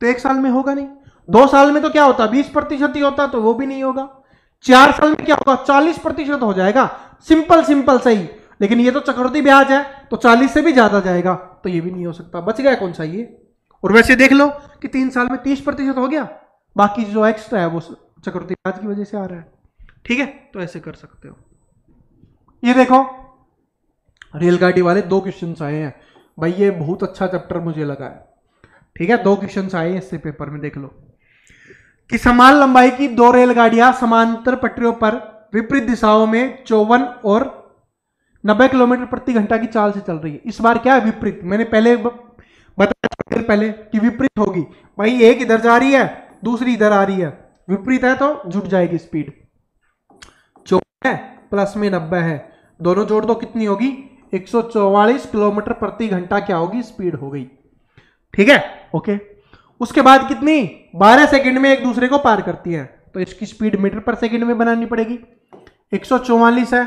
तो एक साल में होगा नहीं दो साल में तो क्या होता बीस प्रतिशत ही होता तो वो भी नहीं होगा चार साल में क्या होगा चालीस प्रतिशत हो जाएगा सिंपल सिंपल सही लेकिन ये तो चक्रवर्ती ब्याज है तो चालीस से भी ज्यादा जाएगा तो ये भी नहीं हो सकता बच गया कौन सा ये और वैसे देख लो कि तीन साल में तीस प्रतिशत हो गया बाकी जो एक्स्ट्रा है वो चक्रवर्ती ब्याज की वजह से आ रहा है ठीक है तो ऐसे कर सकते हो ये देखो रेलगाड़ी वाले दो क्वेश्चन आए हैं भाई ये बहुत अच्छा चैप्टर मुझे लगा है ठीक है दो क्वेश्चन आए हैं इससे पेपर में देख लो कि समान लंबाई की दो रेलगाड़ियां समांतर पटरियों पर विपरीत दिशाओं में चौवन और नब्बे किलोमीटर प्रति घंटा की चाल से चल रही है इस बार क्या है विपरीत मैंने पहले बताया पहले कि विपरीत होगी भाई एक इधर जा रही है दूसरी इधर आ रही है विपरीत है तो जुट जाएगी स्पीड चौवन है प्लस में नब्बे है दोनों जोड़ दो कितनी होगी एक किलोमीटर प्रति घंटा क्या होगी स्पीड हो गई ठीक है ओके okay. उसके बाद कितनी 12 सेकंड में एक दूसरे को पार करती है तो इसकी स्पीड मीटर पर सेकंड में बनानी पड़ेगी एक है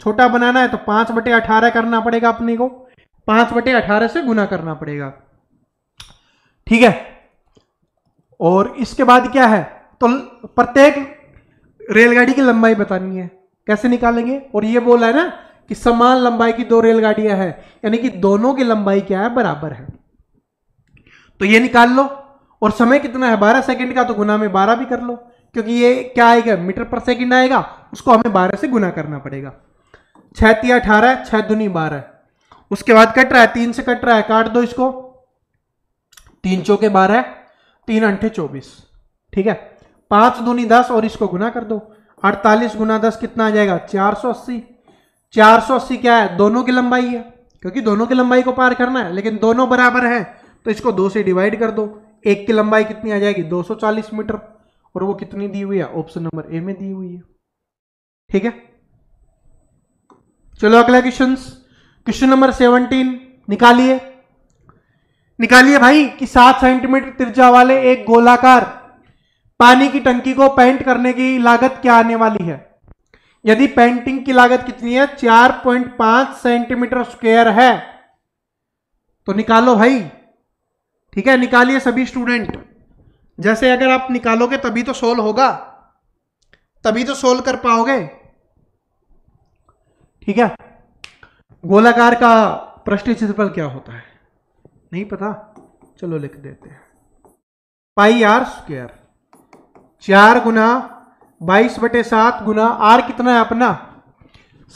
छोटा बनाना है तो पाँच बटे अठारह करना पड़ेगा अपने को पाँच बटे अठारह से गुना करना पड़ेगा ठीक है और इसके बाद क्या है तो प्रत्येक रेलगाड़ी की लंबाई बतानी है कैसे निकालेंगे और ये बोला है ना कि समान लंबाई की दो रेलगाड़ियां हैं यानी कि दोनों की लंबाई क्या है बराबर है तो ये निकाल लो और समय कितना है बारह सेकेंड का तो गुना में बारह भी कर लो क्योंकि ये क्या आएगा मीटर पर सेकेंड आएगा उसको हमें बारह से गुना करना पड़ेगा छह तिया अठारह छह दुनी बारह उसके बाद कट रहा है तीन से कट रहा है काट दो इसको तीन चौके बारह तीन अंठे चौबीस ठीक है पांच दूनी दस और इसको गुना कर दो अड़तालीस गुना दस कितना आ जाएगा चार सौ अस्सी चार सौ अस्सी क्या है दोनों की लंबाई है क्योंकि दोनों की लंबाई को पार करना है लेकिन दोनों बराबर है तो इसको दो से डिवाइड कर दो एक की लंबाई कितनी आ जाएगी 240 मीटर और वो कितनी दी हुई है ऑप्शन नंबर ए में दी हुई है ठीक है चलो अगला क्वेश्चन क्वेश्चन नंबर 17 निकालिए निकालिए भाई कि सात सेंटीमीटर त्रिज्या वाले एक गोलाकार पानी की टंकी को पेंट करने की लागत क्या आने वाली है यदि पेंटिंग की लागत कितनी है चार पॉइंट पांच सेंटीमीटर स्क्वायर है तो निकालो भाई ठीक है निकालिए सभी स्टूडेंट जैसे अगर आप निकालोगे तभी तो सोल्व होगा तभी तो सोल्व कर पाओगे ठीक है गोलाकार का पृष्ठ क्षेत्रफल क्या होता है नहीं पता चलो लिख देते हैं पाई आर स्क्वेयर चार गुना बाईस बटे सात गुना आर कितना है अपना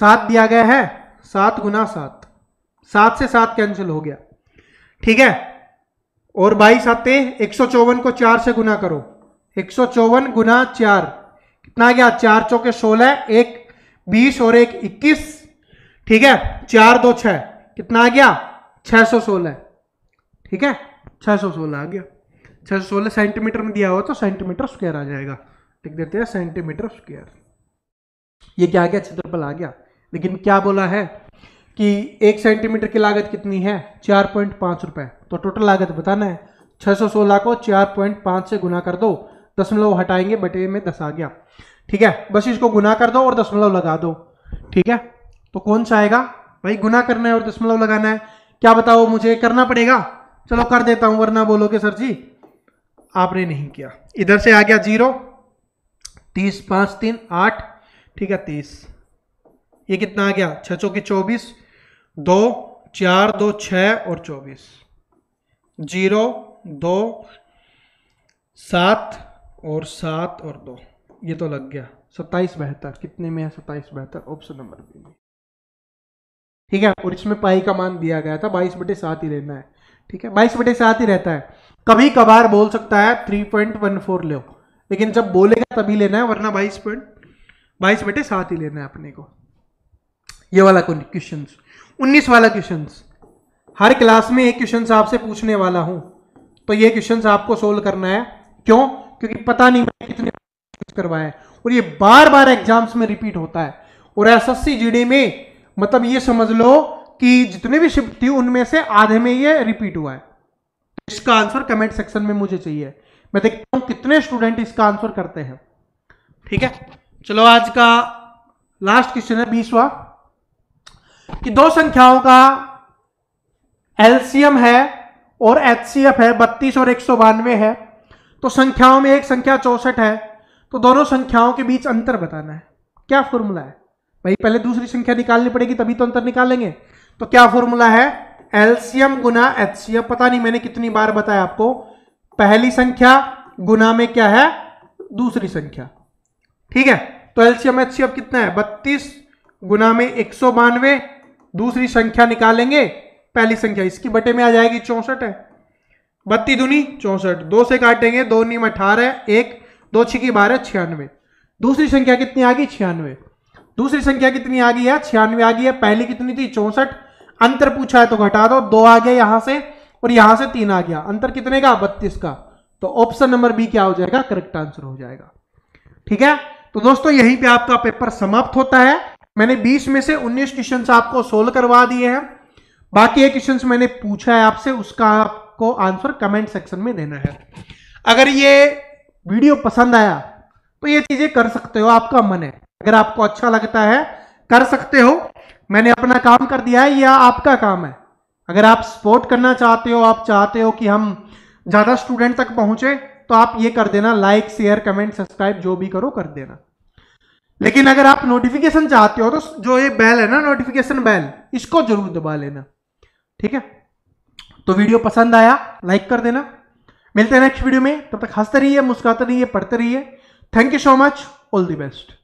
सात दिया गया है सात गुना सात सात से सात कैंसिल हो गया ठीक है और बाईस आते एक सौ चौवन को चार से गुना करो एक सौ चौवन गुना चार कितना आ गया चार चौके सोलह एक बीस और एक इक्कीस ठीक है चार दो छ कितना आ गया छः सौ सोलह ठीक है छः सौ सोलह आ गया छः सौ सोलह सेंटीमीटर में दिया हुआ तो सेंटीमीटर स्क्वायर आ जाएगा लिख देते हैं सेंटीमीटर स्क्वायर ये क्या आ गया क्षेत्रफल आ गया लेकिन क्या बोला है कि एक सेंटीमीटर की लागत कितनी है चार पॉइंट पाँच रुपये तो टोटल लागत बताना है छः सौ सोलह को चार पॉइंट पाँच से गुना कर दो दशमलव हटाएंगे बटे में दस आ गया ठीक है बस इसको गुना कर दो और दशमलव लगा दो ठीक है तो कौन सा आएगा भाई गुना करना है और दशमलव लगाना है क्या बताओ मुझे करना पड़ेगा चलो कर देता हूँ वरना बोलोगे सर जी आपने नहीं किया इधर से आ गया जीरो तीस पाँच तीन आठ ठीक है तीस ये कितना आ गया छः चौके चौबीस दो चार दो छ और चौबीस जीरो दो सात और सात और दो ये तो लग गया सत्ताईस बेहतर कितने में है सत्ताईस बेहतर ऑप्शन नंबर बी में ठीक है और इसमें पाई का मान दिया गया था बाईस बटे सात ही लेना है ठीक है बाईस बटे सात ही रहता है कभी कभार बोल सकता है थ्री पॉइंट वन फोर लो लेकिन जब बोलेगा तभी लेना है वरना बाईस पॉइंट बाईस बटे सात ही लेना है अपने को ये वाला क्वेश्चन उन्नीस वाला क्वेश्चन हर क्लास में एक क्वेश्चन आपसे पूछने वाला हूं तो ये क्वेश्चन आपको सोल्व करना है क्यों क्योंकि पता नहीं मैंने कितने करवाया और ये बार बार एग्जाम्स में रिपीट होता है और एस जीडी में मतलब ये समझ लो कि जितने भी शिफ्ट थी उनमें से आधे में ये रिपीट हुआ है इसका आंसर कमेंट सेक्शन में मुझे चाहिए मैं देखता हूँ कितने स्टूडेंट इसका आंसर करते हैं ठीक है चलो आज का लास्ट क्वेश्चन है बीसवा कि दो संख्याओं का एलसीएम है और एचसीएफ है बत्तीस और एक है तो संख्याओं में एक संख्या चौसठ है तो दोनों संख्याओं के बीच अंतर बताना है क्या फॉर्मूला है भाई पहले दूसरी संख्या निकालनी पड़ेगी तभी तो अंतर निकालेंगे तो क्या फॉर्मूला है एलसीएम गुना एचसीएफ पता नहीं मैंने कितनी बार बताया आपको पहली संख्या गुना में क्या है दूसरी संख्या ठीक है तो एलसीएम एचसीएफ कितना है बत्तीस गुना में एक सौ बानवे दूसरी संख्या निकालेंगे पहली संख्या इसकी बटे में आ जाएगी चौंसठ है बत्ती दुनी चौंसठ दो से काटेंगे दो नीम अठारह एक दो की बारह छियानवे दूसरी संख्या कितनी आ गई छियानवे दूसरी संख्या कितनी आ गई है छियानवे आ गई है पहली कितनी थी चौंसठ अंतर पूछा है तो घटा दो दो आ गया यहां से और यहां से तीन आ गया अंतर कितने का बत्तीस का तो ऑप्शन नंबर बी क्या हो जाएगा करेक्ट आंसर हो जाएगा ठीक है तो दोस्तों यहीं पे आपका पेपर समाप्त होता है मैंने 20 में से 19 क्वेश्चन आपको सोल्व करवा दिए हैं बाकी एक क्वेश्चन मैंने पूछा है आपसे उसका आपको आंसर कमेंट सेक्शन में देना है अगर ये वीडियो पसंद आया तो ये चीजें कर सकते हो आपका मन है अगर आपको अच्छा लगता है कर सकते हो मैंने अपना काम कर दिया है यह आपका काम है अगर आप सपोर्ट करना चाहते हो आप चाहते हो कि हम ज़्यादा स्टूडेंट तक पहुंचे तो आप ये कर देना लाइक शेयर कमेंट सब्सक्राइब जो भी करो कर देना लेकिन अगर आप नोटिफिकेशन चाहते हो तो जो ये बेल है ना नोटिफिकेशन बेल इसको जरूर दबा लेना ठीक है तो वीडियो पसंद आया लाइक कर देना मिलते हैं नेक्स्ट वीडियो में तब तक हंसते रहिए मुस्कुराते रहिए पढ़ते रहिए thank you so much all the best